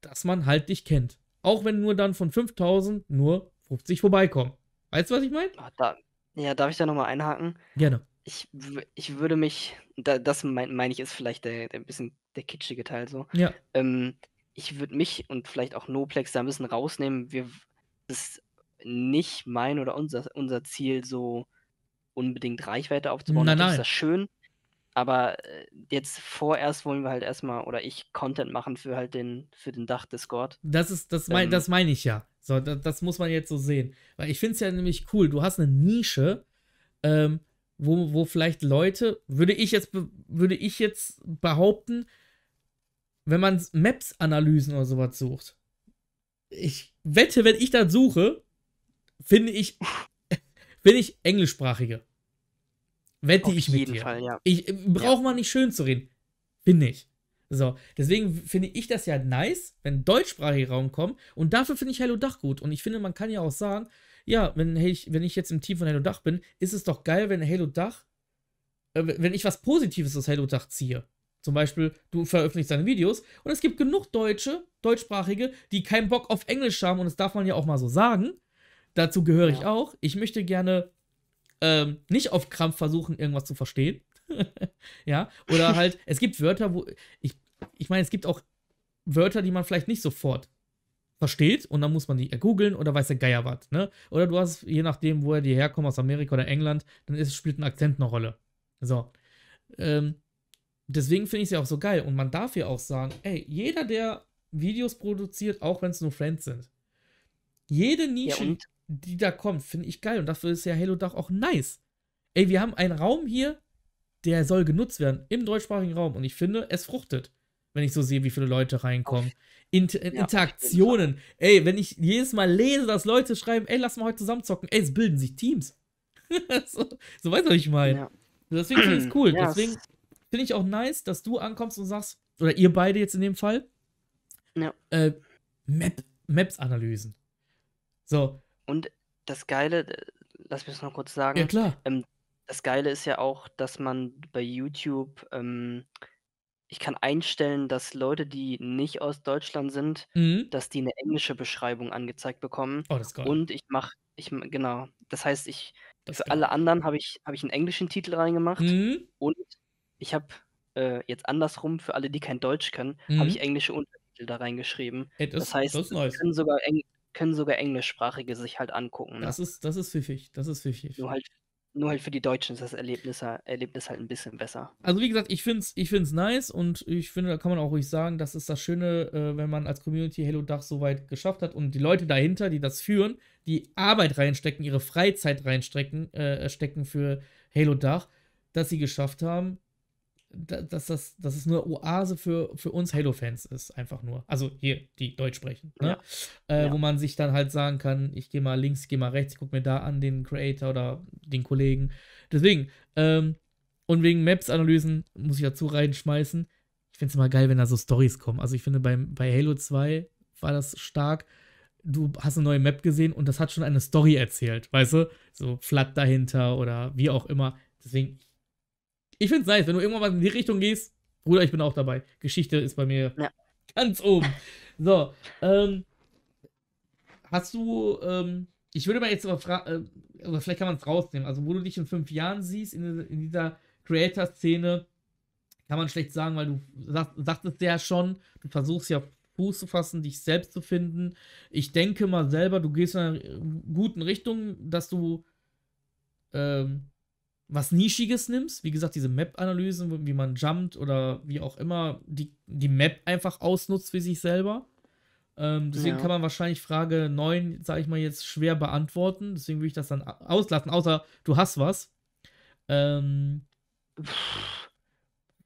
dass man halt dich kennt. Auch wenn nur dann von 5000 nur 50 vorbeikommen. Weißt du, was ich meine? Ah, da, ja, darf ich da nochmal einhaken? Gerne. Ich, ich würde mich, da, das meine mein ich ist vielleicht der, der ein bisschen der kitschige Teil so. Ja. Ähm, ich würde mich und vielleicht auch Noplex da ein bisschen rausnehmen. Wir, das ist nicht mein oder unser, unser Ziel, so unbedingt Reichweite aufzubauen. Nein, nein. Ist das schön. Aber äh, jetzt vorerst wollen wir halt erstmal, oder ich, Content machen für halt den, für den Dach-Discord. Das ist, das ähm meine ähm, mein ich ja. So, das, das, muss man jetzt so sehen. Weil ich finde es ja nämlich cool, du hast eine Nische, ähm, wo, wo vielleicht Leute, würde ich jetzt, würde ich jetzt behaupten, wenn man Maps-Analysen oder sowas sucht. Ich wette, wenn ich das suche, finde ich, [laughs] finde ich englischsprachige. Wette Auf ich mit dir. Fall, ja. Ich äh, braucht ja. man nicht schön zu reden. Bin ich. So, deswegen finde ich das ja nice, wenn deutschsprachige Raum kommen. Und dafür finde ich Hello Dach gut. Und ich finde, man kann ja auch sagen, ja, wenn, ich, wenn ich jetzt im Team von Hello Dach bin, ist es doch geil, wenn Hello Dach, äh, wenn ich was Positives aus Hello Dach ziehe. Zum Beispiel, du veröffentlichst deine Videos und es gibt genug Deutsche, Deutschsprachige, die keinen Bock auf Englisch haben und das darf man ja auch mal so sagen. Dazu gehöre ja. ich auch. Ich möchte gerne ähm, nicht auf Krampf versuchen, irgendwas zu verstehen. [laughs] ja, oder halt, [laughs] es gibt Wörter, wo ich, ich meine, es gibt auch Wörter, die man vielleicht nicht sofort versteht und dann muss man die googeln oder weiß der Geier was, ne? Oder du hast, je nachdem, woher die herkommen, aus Amerika oder England, dann ist, spielt ein Akzent eine Rolle. So. Ähm, deswegen finde ich es ja auch so geil und man darf ja auch sagen, ey, jeder, der Videos produziert, auch wenn es nur Friends sind, jede Nische, ja, die da kommt, finde ich geil. Und dafür ist ja Halo Dach auch nice. Ey, wir haben einen Raum hier, der soll genutzt werden im deutschsprachigen Raum. Und ich finde, es fruchtet, wenn ich so sehe, wie viele Leute reinkommen. Inter ja, Interaktionen. Ey, wenn ich jedes Mal lese, dass Leute schreiben, ey, lass mal heute zusammenzocken. Ey, es bilden sich Teams. [laughs] so, so weißt du, was ich meine. Ja. Deswegen finde ich [clears throat] es cool. Yes. Deswegen finde ich auch nice, dass du ankommst und sagst, oder ihr beide jetzt in dem Fall, ja. äh, Map, Maps-Analysen. So, und das Geile, äh, lass mich das noch kurz sagen. Ja, klar. Ähm, das Geile ist ja auch, dass man bei YouTube, ähm, ich kann einstellen, dass Leute, die nicht aus Deutschland sind, mhm. dass die eine englische Beschreibung angezeigt bekommen. Oh, das ist geil. Und ich mache, ich, genau, das heißt, ich, das für alle anderen habe ich, hab ich einen englischen Titel reingemacht mhm. und ich habe äh, jetzt andersrum, für alle, die kein Deutsch können, mhm. habe ich englische Untertitel da reingeschrieben. Hey, das, das heißt, das nice. können sogar Englisch können sogar Englischsprachige sich halt angucken. Ne? Das ist, das ist pfiffig, das ist pfiffig. Nur halt, nur halt für die Deutschen ist das Erlebnis, Erlebnis halt ein bisschen besser. Also wie gesagt, ich finde es ich find's nice und ich finde, da kann man auch ruhig sagen, das ist das Schöne, äh, wenn man als Community Hello Dach so weit geschafft hat und die Leute dahinter, die das führen, die Arbeit reinstecken, ihre Freizeit reinstecken äh, stecken für Halo Dach, dass sie geschafft haben, dass das, dass es nur Oase für, für uns Halo-Fans ist, einfach nur. Also hier, die Deutsch sprechen. Ne? Ja. Äh, ja. Wo man sich dann halt sagen kann, ich gehe mal links, gehe mal rechts, guck mir da an den Creator oder den Kollegen. Deswegen, ähm, und wegen Maps-Analysen muss ich dazu reinschmeißen. Ich finde es immer geil, wenn da so Stories kommen. Also ich finde, beim, bei Halo 2 war das stark. Du hast eine neue Map gesehen und das hat schon eine Story erzählt, weißt du? So Flat dahinter oder wie auch immer. Deswegen, ich finde es nice, wenn du irgendwann mal in die Richtung gehst, Bruder, ich bin auch dabei. Geschichte ist bei mir ja. ganz oben. So, ähm, hast du, ähm, ich würde mal jetzt aber fragen, äh, oder vielleicht kann man es rausnehmen, also wo du dich in fünf Jahren siehst, in, in dieser Creator-Szene, kann man schlecht sagen, weil du sagtest ja schon, du versuchst ja Fuß zu fassen, dich selbst zu finden. Ich denke mal selber, du gehst in einer guten Richtung, dass du ähm, was Nischiges nimmst, wie gesagt, diese Map-Analysen, wie man jumpt oder wie auch immer, die, die Map einfach ausnutzt für sich selber. Ähm, deswegen ja. kann man wahrscheinlich Frage 9, sage ich mal, jetzt schwer beantworten. Deswegen würde ich das dann auslassen, außer du hast was. Ähm. Pff,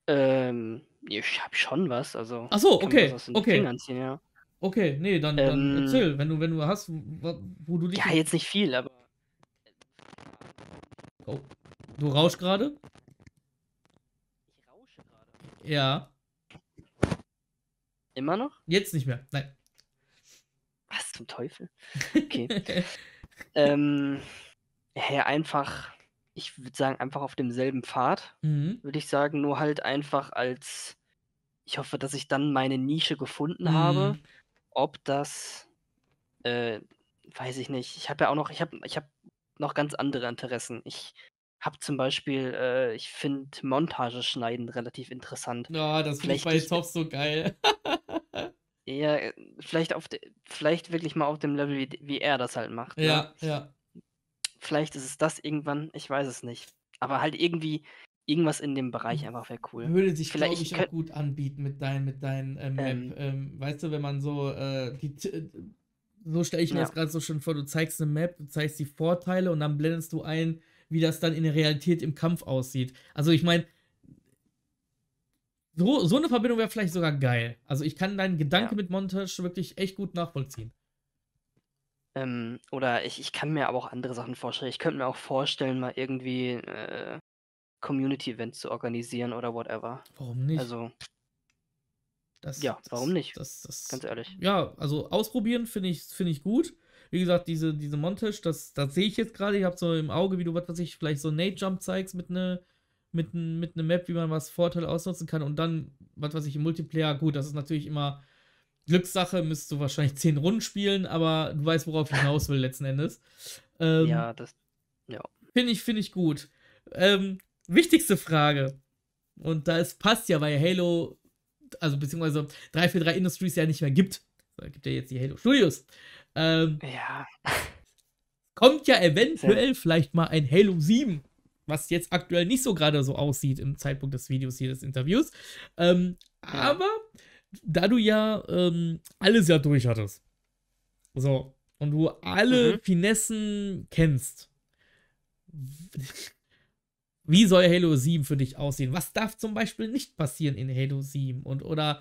ähm ich habe schon was, also. Ach so, okay. okay. Ziehen, ja. Okay, nee, dann, dann ähm, erzähl, wenn du, wenn du hast, wo, wo du dich. Ja, jetzt nicht viel, aber. Oh. Du rauschst gerade? Ich rausche gerade. Ja. Immer noch? Jetzt nicht mehr, nein. Was zum Teufel? [laughs] Okay. ähm, ja, einfach, ich würde sagen, einfach auf demselben Pfad, mhm. würde ich sagen, nur halt einfach als, ich hoffe, dass ich dann meine Nische gefunden mhm. habe. Ob das, äh, weiß ich nicht. Ich habe ja auch noch, ich habe ich hab noch ganz andere Interessen. Ich habe zum Beispiel, äh, ich finde Montageschneiden relativ interessant. Ja, das finde ich bei Top so geil. [laughs] ja, äh, vielleicht, auf de, vielleicht wirklich mal auf dem Level, wie, wie er das halt macht. Ne? Ja, ne? ja. Vielleicht ist es das irgendwann, ich weiß es nicht. Aber halt irgendwie irgendwas in dem Bereich hm, einfach wäre cool. Würde sich, glaube ich, könnt... auch gut anbieten mit deinem mit deinen ähm, ähm, ähm, weißt du, wenn man so äh, die äh, so stelle ich mir ja. das gerade so schön vor, du zeigst eine Map, du zeigst die Vorteile und dann blendest du ein, wie das dann in der Realität im Kampf aussieht. Also ich meine, so, so eine Verbindung wäre vielleicht sogar geil. Also ich kann deinen Gedanken ja. mit Montage wirklich echt gut nachvollziehen. Ähm, oder ich, ich kann mir aber auch andere Sachen vorstellen. Ich könnte mir auch vorstellen, mal irgendwie äh, Community-Events zu organisieren oder whatever. Warum nicht? Also. Das, ja, das, warum nicht? Das, Ganz ehrlich. Ja, also ausprobieren finde ich, find ich gut. Wie gesagt, diese, diese Montage, das, das sehe ich jetzt gerade. Ich habe so im Auge, wie du, was weiß ich, vielleicht so Nate Jump zeigst mit einer mit, ein, mit ne Map, wie man was Vorteil ausnutzen kann. Und dann, was weiß ich, im Multiplayer, gut, das ist natürlich immer Glückssache, müsstest du wahrscheinlich 10 Runden spielen, aber du weißt, worauf ich hinaus will letzten Endes. Ähm, ja, das, ja. Finde ich, finde ich gut. Ähm, wichtigste Frage. Und da es passt ja, weil Halo, also beziehungsweise 343 Industries ja nicht mehr gibt. Da gibt ja jetzt die Halo Studios. Ähm, ja. Kommt ja eventuell ja. vielleicht mal ein Halo 7, was jetzt aktuell nicht so gerade so aussieht im Zeitpunkt des Videos hier des Interviews. Ähm, ja. Aber da du ja ähm, alles ja durch hattest, so, und du alle mhm. Finessen kennst, wie soll Halo 7 für dich aussehen? Was darf zum Beispiel nicht passieren in Halo 7? Und oder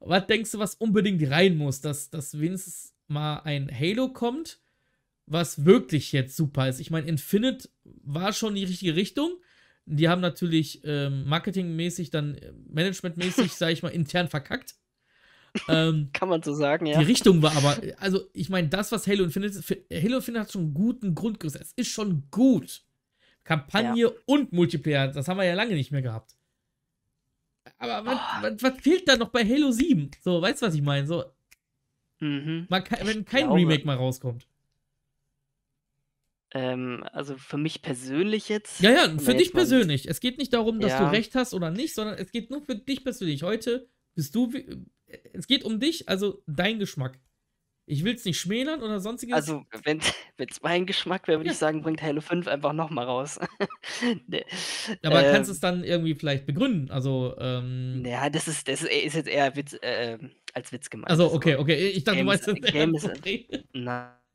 was denkst du, was unbedingt rein muss, dass, dass wenigstens mal ein Halo kommt, was wirklich jetzt super ist. Ich meine, Infinite war schon die richtige Richtung. Die haben natürlich ähm, marketingmäßig, dann äh, managementmäßig, [laughs] sage ich mal, intern verkackt. Ähm, [laughs] Kann man so sagen, ja. Die Richtung war aber, also ich meine, das, was Halo Infinite, Halo Infinite hat schon einen guten Grundgerüst. Es ist schon gut. Kampagne ja. und Multiplayer, das haben wir ja lange nicht mehr gehabt. Aber oh. was, was, fehlt da noch bei Halo 7? So, weißt du, was ich meine? So, Mhm. Man wenn kein glaube, Remake mal rauskommt. Ähm, also für mich persönlich jetzt. Ja, ja, für dich persönlich. Es geht nicht darum, dass ja. du recht hast oder nicht, sondern es geht nur für dich persönlich. Heute bist du. Es geht um dich, also dein Geschmack. Ich will es nicht schmälern oder sonstiges. Also, wenn es [laughs] mein Geschmack wäre, würde ja. ich sagen, bringt Halo 5 einfach nochmal raus. [laughs] nee. Aber ähm, kannst du es dann irgendwie vielleicht begründen? Also, ähm, Ja, das ist, das ist jetzt eher Witz. Äh, ähm, als Witz gemeint. Also, okay, okay. Ich dachte, Games, du weißt das Games,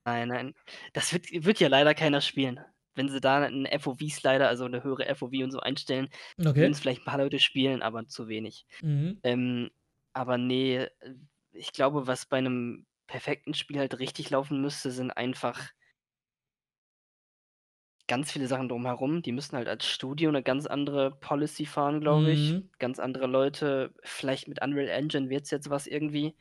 Nein, nein. Das wird, wird ja leider keiner spielen. Wenn sie da einen FOV-Slider, also eine höhere FOV und so einstellen, okay. würden es vielleicht ein paar Leute spielen, aber zu wenig. Mhm. Ähm, aber nee, ich glaube, was bei einem perfekten Spiel halt richtig laufen müsste, sind einfach ganz viele Sachen drumherum. Die müssen halt als Studio eine ganz andere Policy fahren, glaube ich. Mhm. Ganz andere Leute. Vielleicht mit Unreal Engine wird es jetzt was irgendwie.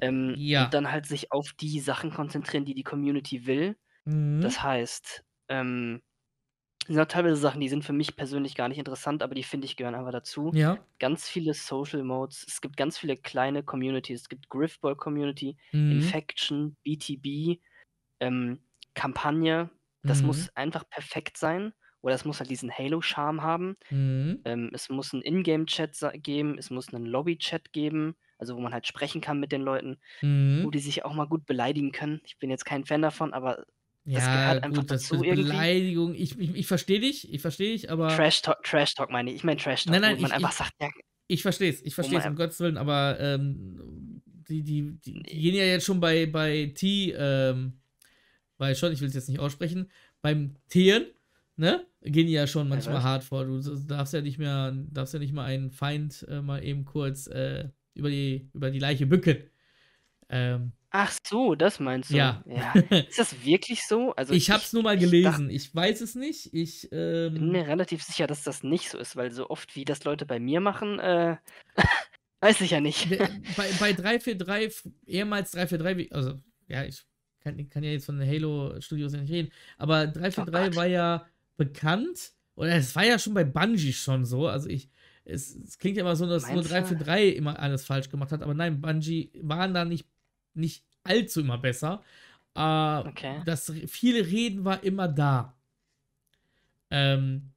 Ähm, ja. Und dann halt sich auf die Sachen konzentrieren, die die Community will. Mhm. Das heißt, ähm, sind auch teilweise Sachen, die sind für mich persönlich gar nicht interessant, aber die finde ich gehören einfach dazu. Ja. Ganz viele Social Modes, es gibt ganz viele kleine Communities. Es gibt Griffball Community, mhm. Infection, BTB, ähm, Kampagne, das mhm. muss einfach perfekt sein oder es muss halt diesen Halo-Charme haben. Mhm. Ähm, es muss einen Ingame-Chat geben, es muss einen Lobby-Chat geben, also wo man halt sprechen kann mit den Leuten, mhm. wo die sich auch mal gut beleidigen können. Ich bin jetzt kein Fan davon, aber ja, das gehört einfach gut, dazu das irgendwie. Beleidigung, ich, ich, ich verstehe dich, ich verstehe dich, aber. Trash Talk, Trash Talk meine ich, ich meine Trash Talk, nein, nein, wo ich, man einfach sagt, ja. Ich verstehe es, ich verstehe es, um Gottes Willen, aber ähm, die, die, die, die, gehen ja jetzt schon bei, bei T, ähm, weil schon, ich will es jetzt nicht aussprechen, beim Teen, ne, gehen die ja schon manchmal ja, hart vor. Du darfst ja nicht mehr, darfst ja nicht mal einen Feind äh, mal eben kurz äh, über, die, über die Leiche bücken. Ähm, Ach so, das meinst du? Ja. ja. [laughs] Ist das wirklich so? Also ich, ich habe es nur mal gelesen. Ich, ich, weiß es nicht. Ich ähm, bin mir relativ sicher, dass das nicht so ist, weil so oft wie das Leute bei mir machen, äh, [laughs] weiß ich ja nicht. bei, bei 343, ehemals 343, also ja, ich kann, kann ja jetzt von Halo Studios nicht reden, aber 343 war ja bekannt, oder es war ja schon bei Bungie schon so, also ich, es, es klingt ja immer so, dass nur 343 immer alles falsch gemacht hat, aber nein, Bungie waren da nicht, nicht allzu immer besser. Äh, okay. Das viele Reden war immer da. Ähm,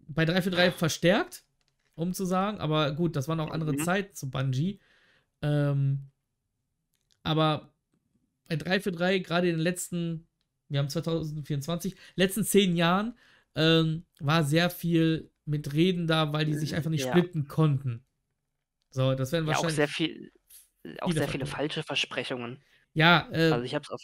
bei 343 ah. verstärkt, um zu sagen, aber gut, das waren auch andere mhm. Zeiten zu Bungie. Ähm, aber ein 3 für 3 gerade in den letzten, wir haben 2024, letzten zehn Jahren ähm, war sehr viel mit Reden da, weil die sich einfach nicht ja. splitten konnten. So, das werden wahrscheinlich. auch sehr, viel, auch sehr viele falsche Versprechungen. Ja, äh, also ich habe es auf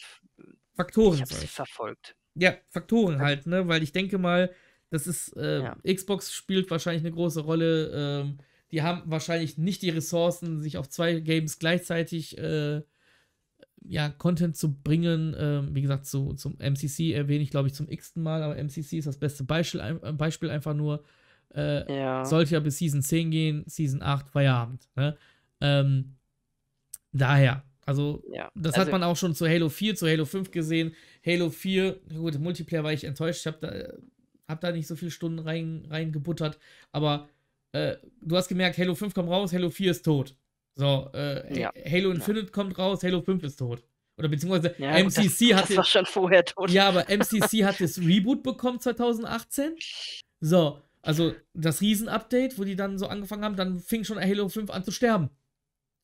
Faktoren ich hab's halt. verfolgt. Ja, Faktoren halt, ne? Weil ich denke mal, das ist, äh, ja. Xbox spielt wahrscheinlich eine große Rolle. Ähm, die haben wahrscheinlich nicht die Ressourcen, sich auf zwei Games gleichzeitig äh, ja, Content zu bringen, ähm, wie gesagt, zu, zum MCC erwähne ich, glaube ich, zum x-ten Mal, aber MCC ist das beste Beispiel, ein, äh, Beispiel einfach nur. Äh, ja. Sollte ja bis Season 10 gehen, Season 8, Feierabend. Ne? Ähm, daher, also, ja. das also, hat man auch schon zu Halo 4, zu Halo 5 gesehen. Halo 4, gut, Multiplayer war ich enttäuscht, ich habe da, hab da nicht so viele Stunden rein, reingebuttert, aber äh, du hast gemerkt, Halo 5 kommt raus, Halo 4 ist tot. So, äh, ja. Halo Infinite ja. kommt raus, Halo 5 ist tot. Oder beziehungsweise ja, MCC das, hat. Das war schon vorher tot. Ja, aber MCC [laughs] hat das Reboot bekommen 2018. So, also das Riesen-Update, wo die dann so angefangen haben, dann fing schon Halo 5 an zu sterben.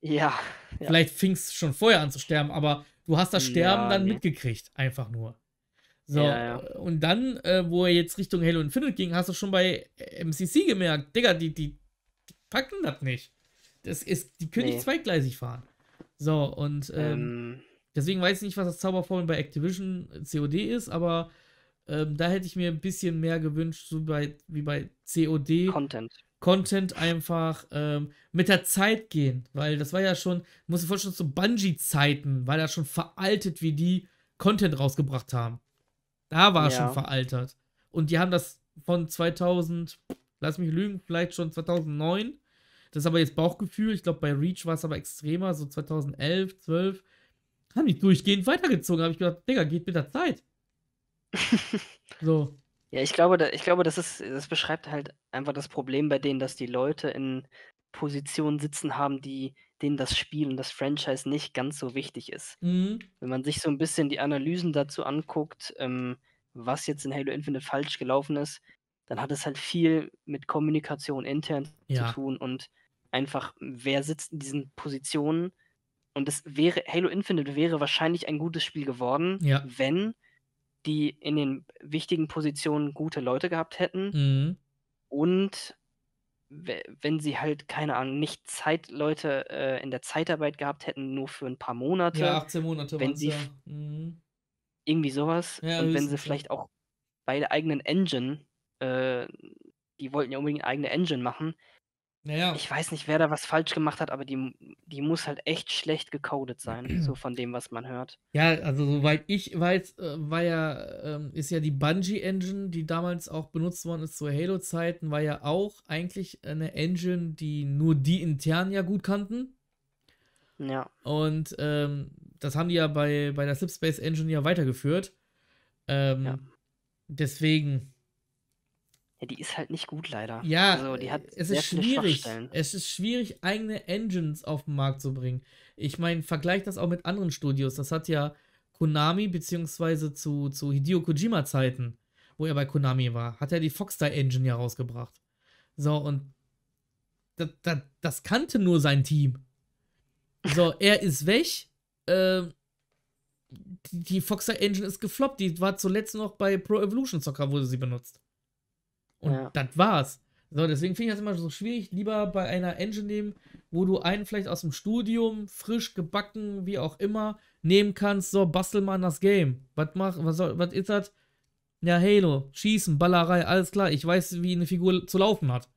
Ja. ja. Vielleicht fing es schon vorher an zu sterben, aber du hast das Sterben ja, dann nee. mitgekriegt, einfach nur. So, ja, äh, und dann, äh, wo er jetzt Richtung Halo Infinite ging, hast du schon bei MCC gemerkt, Digga, die, die, die packen das nicht. Das ist, die können nee. nicht zweigleisig fahren. So, und ähm, ähm. deswegen weiß ich nicht, was das Zauberformel bei Activision äh, COD ist, aber ähm, da hätte ich mir ein bisschen mehr gewünscht, so bei, wie bei COD. Content. Content einfach ähm, mit der Zeit gehen, weil das war ja schon, muss ich vorstellen, zu Bungee-Zeiten, weil das schon veraltet, wie die Content rausgebracht haben. Da war ja. schon veraltet. Und die haben das von 2000, lass mich lügen, vielleicht schon 2009 das ist aber jetzt Bauchgefühl. Ich glaube, bei Reach war es aber extremer, so 2011, 12. Haben die durchgehend weitergezogen. habe ich gedacht, Digga, geht mit der Zeit. [laughs] so. Ja, ich glaube, da, ich glaube, das ist, das beschreibt halt einfach das Problem bei denen, dass die Leute in Positionen sitzen haben, die denen das Spiel und das Franchise nicht ganz so wichtig ist. Mhm. Wenn man sich so ein bisschen die Analysen dazu anguckt, ähm, was jetzt in Halo Infinite falsch gelaufen ist, dann hat es halt viel mit Kommunikation intern ja. zu tun und einfach, wer sitzt in diesen Positionen. Und es wäre, Halo Infinite wäre wahrscheinlich ein gutes Spiel geworden, ja. wenn die in den wichtigen Positionen gute Leute gehabt hätten. Mhm. Und wenn sie halt, keine Ahnung, nicht Leute äh, in der Zeitarbeit gehabt hätten, nur für ein paar Monate. Ja, 18 Monate wenn sie ja. mhm. Irgendwie sowas. Ja, und wenn sie vielleicht auch bei der eigenen Engine, äh, die wollten ja unbedingt eine eigene Engine machen, naja. Ich weiß nicht, wer da was falsch gemacht hat, aber die, die muss halt echt schlecht gecodet sein, [clears throat] so von dem, was man hört. Ja, also soweit ich weiß, äh, war ja, ähm, ist ja die Bungie Engine, die damals auch benutzt worden ist zu Halo-Zeiten, war ja auch eigentlich eine Engine, die nur die intern ja gut kannten. Ja. Und ähm, das haben die ja bei, bei der Slipspace Engine ja weitergeführt. Ähm, ja. Deswegen, ja, die ist halt nicht gut leider. Ja, also, die hat es ist schwierig. Es ist schwierig, eigene Engines auf den Markt zu bringen. Ich meine, vergleich das auch mit anderen Studios. Das hat ja Konami beziehungsweise zu, zu Hideo Kojima Zeiten, wo er bei Konami war, hat er die Foxstar Engine ja rausgebracht. So, und das, das, das kannte nur sein Team. So, [laughs] er ist weg. Ähm, die Foxer Engine ist gefloppt. Die war zuletzt noch bei Pro Evolution Soccer, wurde sie benutzt. Und ja. das war's. So, deswegen finde ich das immer so schwierig, lieber bei einer Engine nehmen, wo du einen vielleicht aus dem Studium, frisch gebacken, wie auch immer, nehmen kannst, so, bastel mal an das Game. Was mach, was soll, was ist das? Ja, Halo, Schießen, Ballerei, alles klar, ich weiß, wie eine Figur zu laufen hat.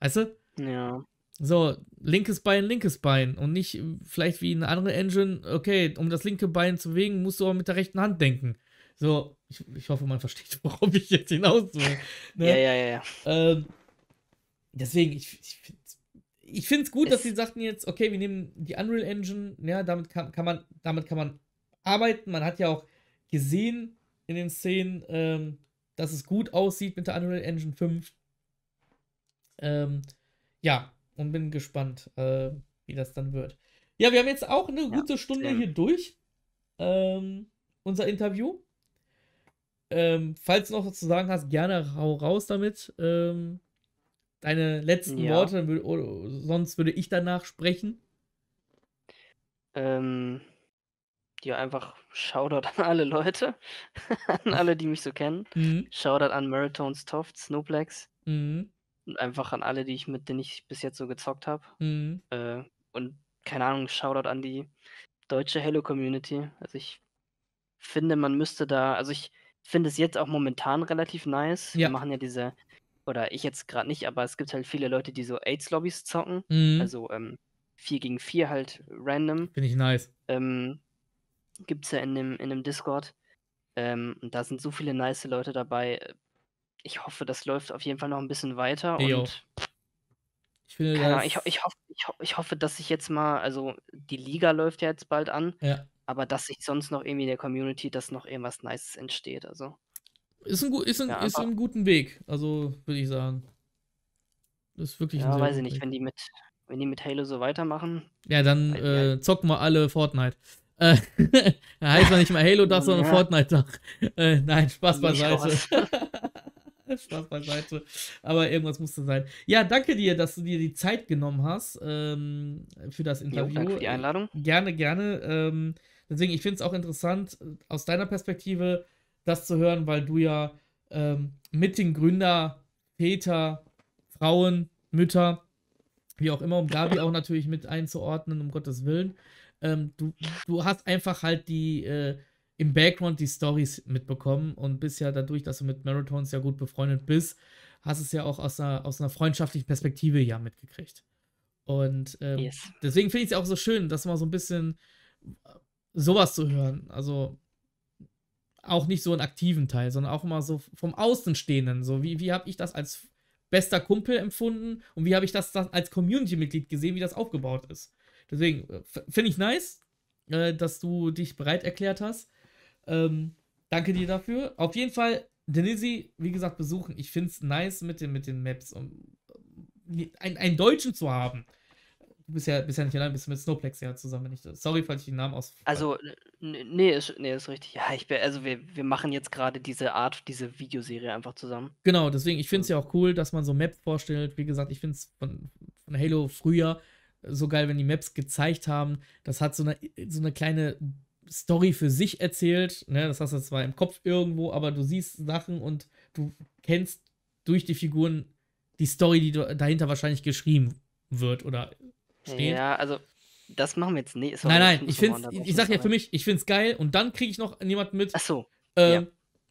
Weißt du? Ja. So, linkes Bein, linkes Bein. Und nicht vielleicht wie eine andere Engine, okay, um das linke Bein zu bewegen, musst du aber mit der rechten Hand denken. So, ich, ich hoffe, man versteht, [laughs] worauf ich jetzt hinaus will. Ne? Ja, ja, ja. ja. Ähm, deswegen, ich, ich finde ich finde es gut, dass sie sagten jetzt, okay, wir nehmen die Unreal Engine, ja, ne, damit kann, kann, man, damit kann man arbeiten. Man hat ja auch gesehen in den Szenen, ähm, dass es gut aussieht mit der Unreal Engine 5. Ähm, ja, und bin gespannt, äh, wie das dann wird. Ja, wir haben jetzt auch eine ja, gute Stunde ja. hier durch. Ähm, unser Interview. Ähm, falls du noch was zu sagen hast, gerne hau raus damit. Ähm, deine letzten ja. Worte, wür oh, sonst würde ich danach sprechen. Ähm, ja, einfach Shoutout an alle Leute, [laughs] an alle, die mich so kennen. Mhm. Shoutout an Maritones Toft, Snowplex. Mhm. Und einfach an alle, die ich mit denen ich bis jetzt so gezockt habe. Mhm. Äh, und keine Ahnung, Shoutout an die deutsche Hello Community. Also ich finde, man müsste da, also ich finde es jetzt auch momentan relativ nice. Ja. Wir machen ja diese, oder ich jetzt gerade nicht, aber es gibt halt viele Leute, die so AIDS-Lobbys zocken. Mhm. Also ähm, 4 gegen 4 halt random. Finde ich nice. Ähm, gibt es ja in dem, in dem Discord. Ähm, und da sind so viele nice Leute dabei. Ich hoffe, das läuft auf jeden Fall noch ein bisschen weiter. Hey, und ich, finde, das... ich, ich, hoffe, ich, ich hoffe, dass ich jetzt mal, also die Liga läuft ja jetzt bald an. Ja aber dass sich sonst noch irgendwie in der Community, dass noch irgendwas Nices entsteht. Also. Ist ein, ist ein, ja, ist ein guten Weg, also würde ich sagen. Das Ist wirklich ja, ein weiß ich nicht, wenn die mit, wenn die mit Halo so weitermachen. Ja, dann äh, zocken wir alle Fortnite. Äh, [laughs] da heißt man nicht mal Halo-Dach, sondern ja. Fortnite-Dach. Äh, nein, Spaß beiseite. [laughs] Spaß beiseite. Aber irgendwas musste sein. Ja, danke dir, dass du dir die Zeit genommen hast ähm, für das Interview. Jo, danke für die Einladung. Äh, gerne, gerne. Ähm, Deswegen, ich finde es auch interessant, äh, aus deiner Perspektive das zu hören, weil du ja ähm, mit den Gründer, Väter, Frauen, Mütter, wie auch immer, um Gabi auch natürlich mit einzuordnen, um Gottes Willen, ähm, du, du hast einfach halt die äh, im Background die Stories mitbekommen und bist ja dadurch, dass du mit Marathons ja gut befreundet bist, hast es ja auch aus einer, aus einer freundschaftlichen Perspektive ja mitgekriegt. Und ähm, yes. deswegen finde ich es auch so schön, dass man so ein bisschen sowas zu hören. Also auch nicht so einen aktiven Teil, sondern auch immer so vom Außenstehenden. So, wie, wie habe ich das als bester Kumpel empfunden und wie habe ich das, das als Community-Mitglied gesehen, wie das aufgebaut ist. Deswegen äh, finde ich nice, äh, dass du dich bereit erklärt hast. Ähm, danke dir dafür. Auf jeden Fall, Denisi, wie gesagt, besuchen. Ich finde es nice mit den, mit den Maps. Um, einen, einen Deutschen zu haben du bist ja, bist ja nicht allein, bist du mit Snowplex ja zusammen. Nicht. Sorry, falls ich den Namen aus. Also, nee ist, nee, ist richtig. Ja, ich bin, also wir, wir machen jetzt gerade diese Art, diese Videoserie einfach zusammen. Genau, deswegen, ich finde es also ja auch cool, dass man so Maps vorstellt. Wie gesagt, ich finde es von, von Halo früher so geil, wenn die Maps gezeigt haben. Das hat so eine, so eine kleine Story für sich erzählt. Ne? Das hast du zwar im Kopf irgendwo, aber du siehst Sachen und du kennst durch die Figuren die Story, die dahinter wahrscheinlich geschrieben wird oder steht. Ja, also das machen wir jetzt nicht. nein, nein, ich, finde, ich, ich sag ja für mich, ich find's geil und dann kriege ich noch jemanden mit. Ach so. Äh, ja.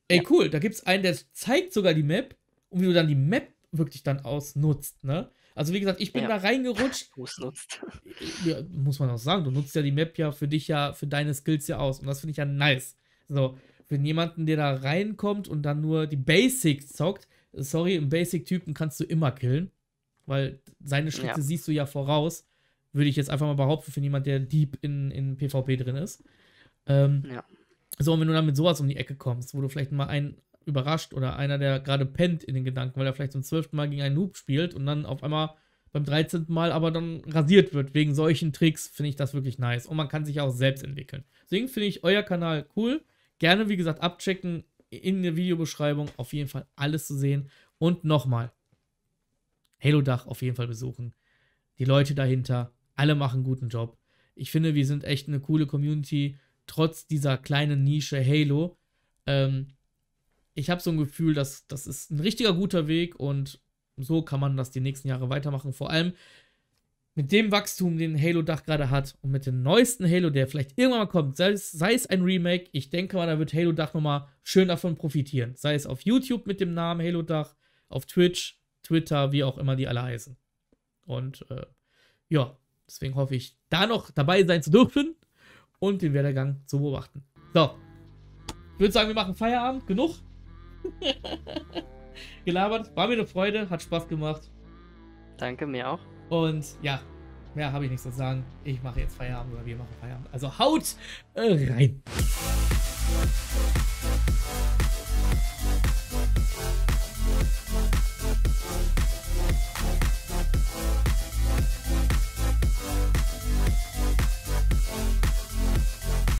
Ey, ja. cool, da gibt's einen, der zeigt sogar die Map und wie du dann die Map wirklich dann ausnutzt, ne? Also wie gesagt, ich bin ja. da reingerutscht. Ausnutzt. [laughs] Ja, muss man auch sagen, du nutzt ja die Map ja für dich ja, für deine Skills ja aus und das finde ich ja nice. So, wenn jemanden, der da reinkommt und dann nur die Basics zockt, sorry, im Basic-Typen kannst du immer killen, weil seine Schritte siehst du ja voraus würde ich jetzt einfach mal behaupten, für jemand, der deep in, in PvP drin ist. Ähm, ja. So, und wenn du dann mit sowas um die Ecke kommst, wo du vielleicht mal einen überrascht oder einer, der gerade pennt in den Gedanken, weil er vielleicht zum zwölften Mal gegen einen Noob spielt und dann auf einmal beim 13. Mal aber dann rasiert wird wegen solchen Tricks, finde ich das wirklich nice. Und man kann sich auch selbst entwickeln. Deswegen finde ich euer Kanal cool. Gerne, wie gesagt, abchecken in der Videobeschreibung. Auf jeden Fall alles zu sehen. Und nochmal, Halo Dach auf jeden Fall besuchen. Die Leute dahinter, alle machen einen guten Job. Ich finde, wir sind echt eine coole Community, trotz dieser kleinen Nische Halo. Ähm, ich habe so ein Gefühl, dass das ist ein richtiger guter Weg und so kann man das die nächsten Jahre weitermachen. Vor allem mit dem Wachstum, den Halo Dach gerade hat und mit dem neuesten Halo, der vielleicht irgendwann mal kommt, sei es, sei es ein Remake, ich denke mal, da wird Halo Dach nochmal schön davon profitieren. Sei es auf YouTube mit dem Namen Halo Dach, auf Twitch, Twitter, wie auch immer die alle heißen. Und äh, ja, Deswegen hoffe ich, da noch dabei sein zu dürfen und den Werdegang zu beobachten. So. Ich würde sagen, wir machen Feierabend. Genug. [laughs] Gelabert. War mir eine Freude. Hat Spaß gemacht. Danke, mir auch. Und ja, mehr habe ich nichts zu sagen. Ich mache jetzt Feierabend oder wir machen Feierabend. Also haut äh, rein.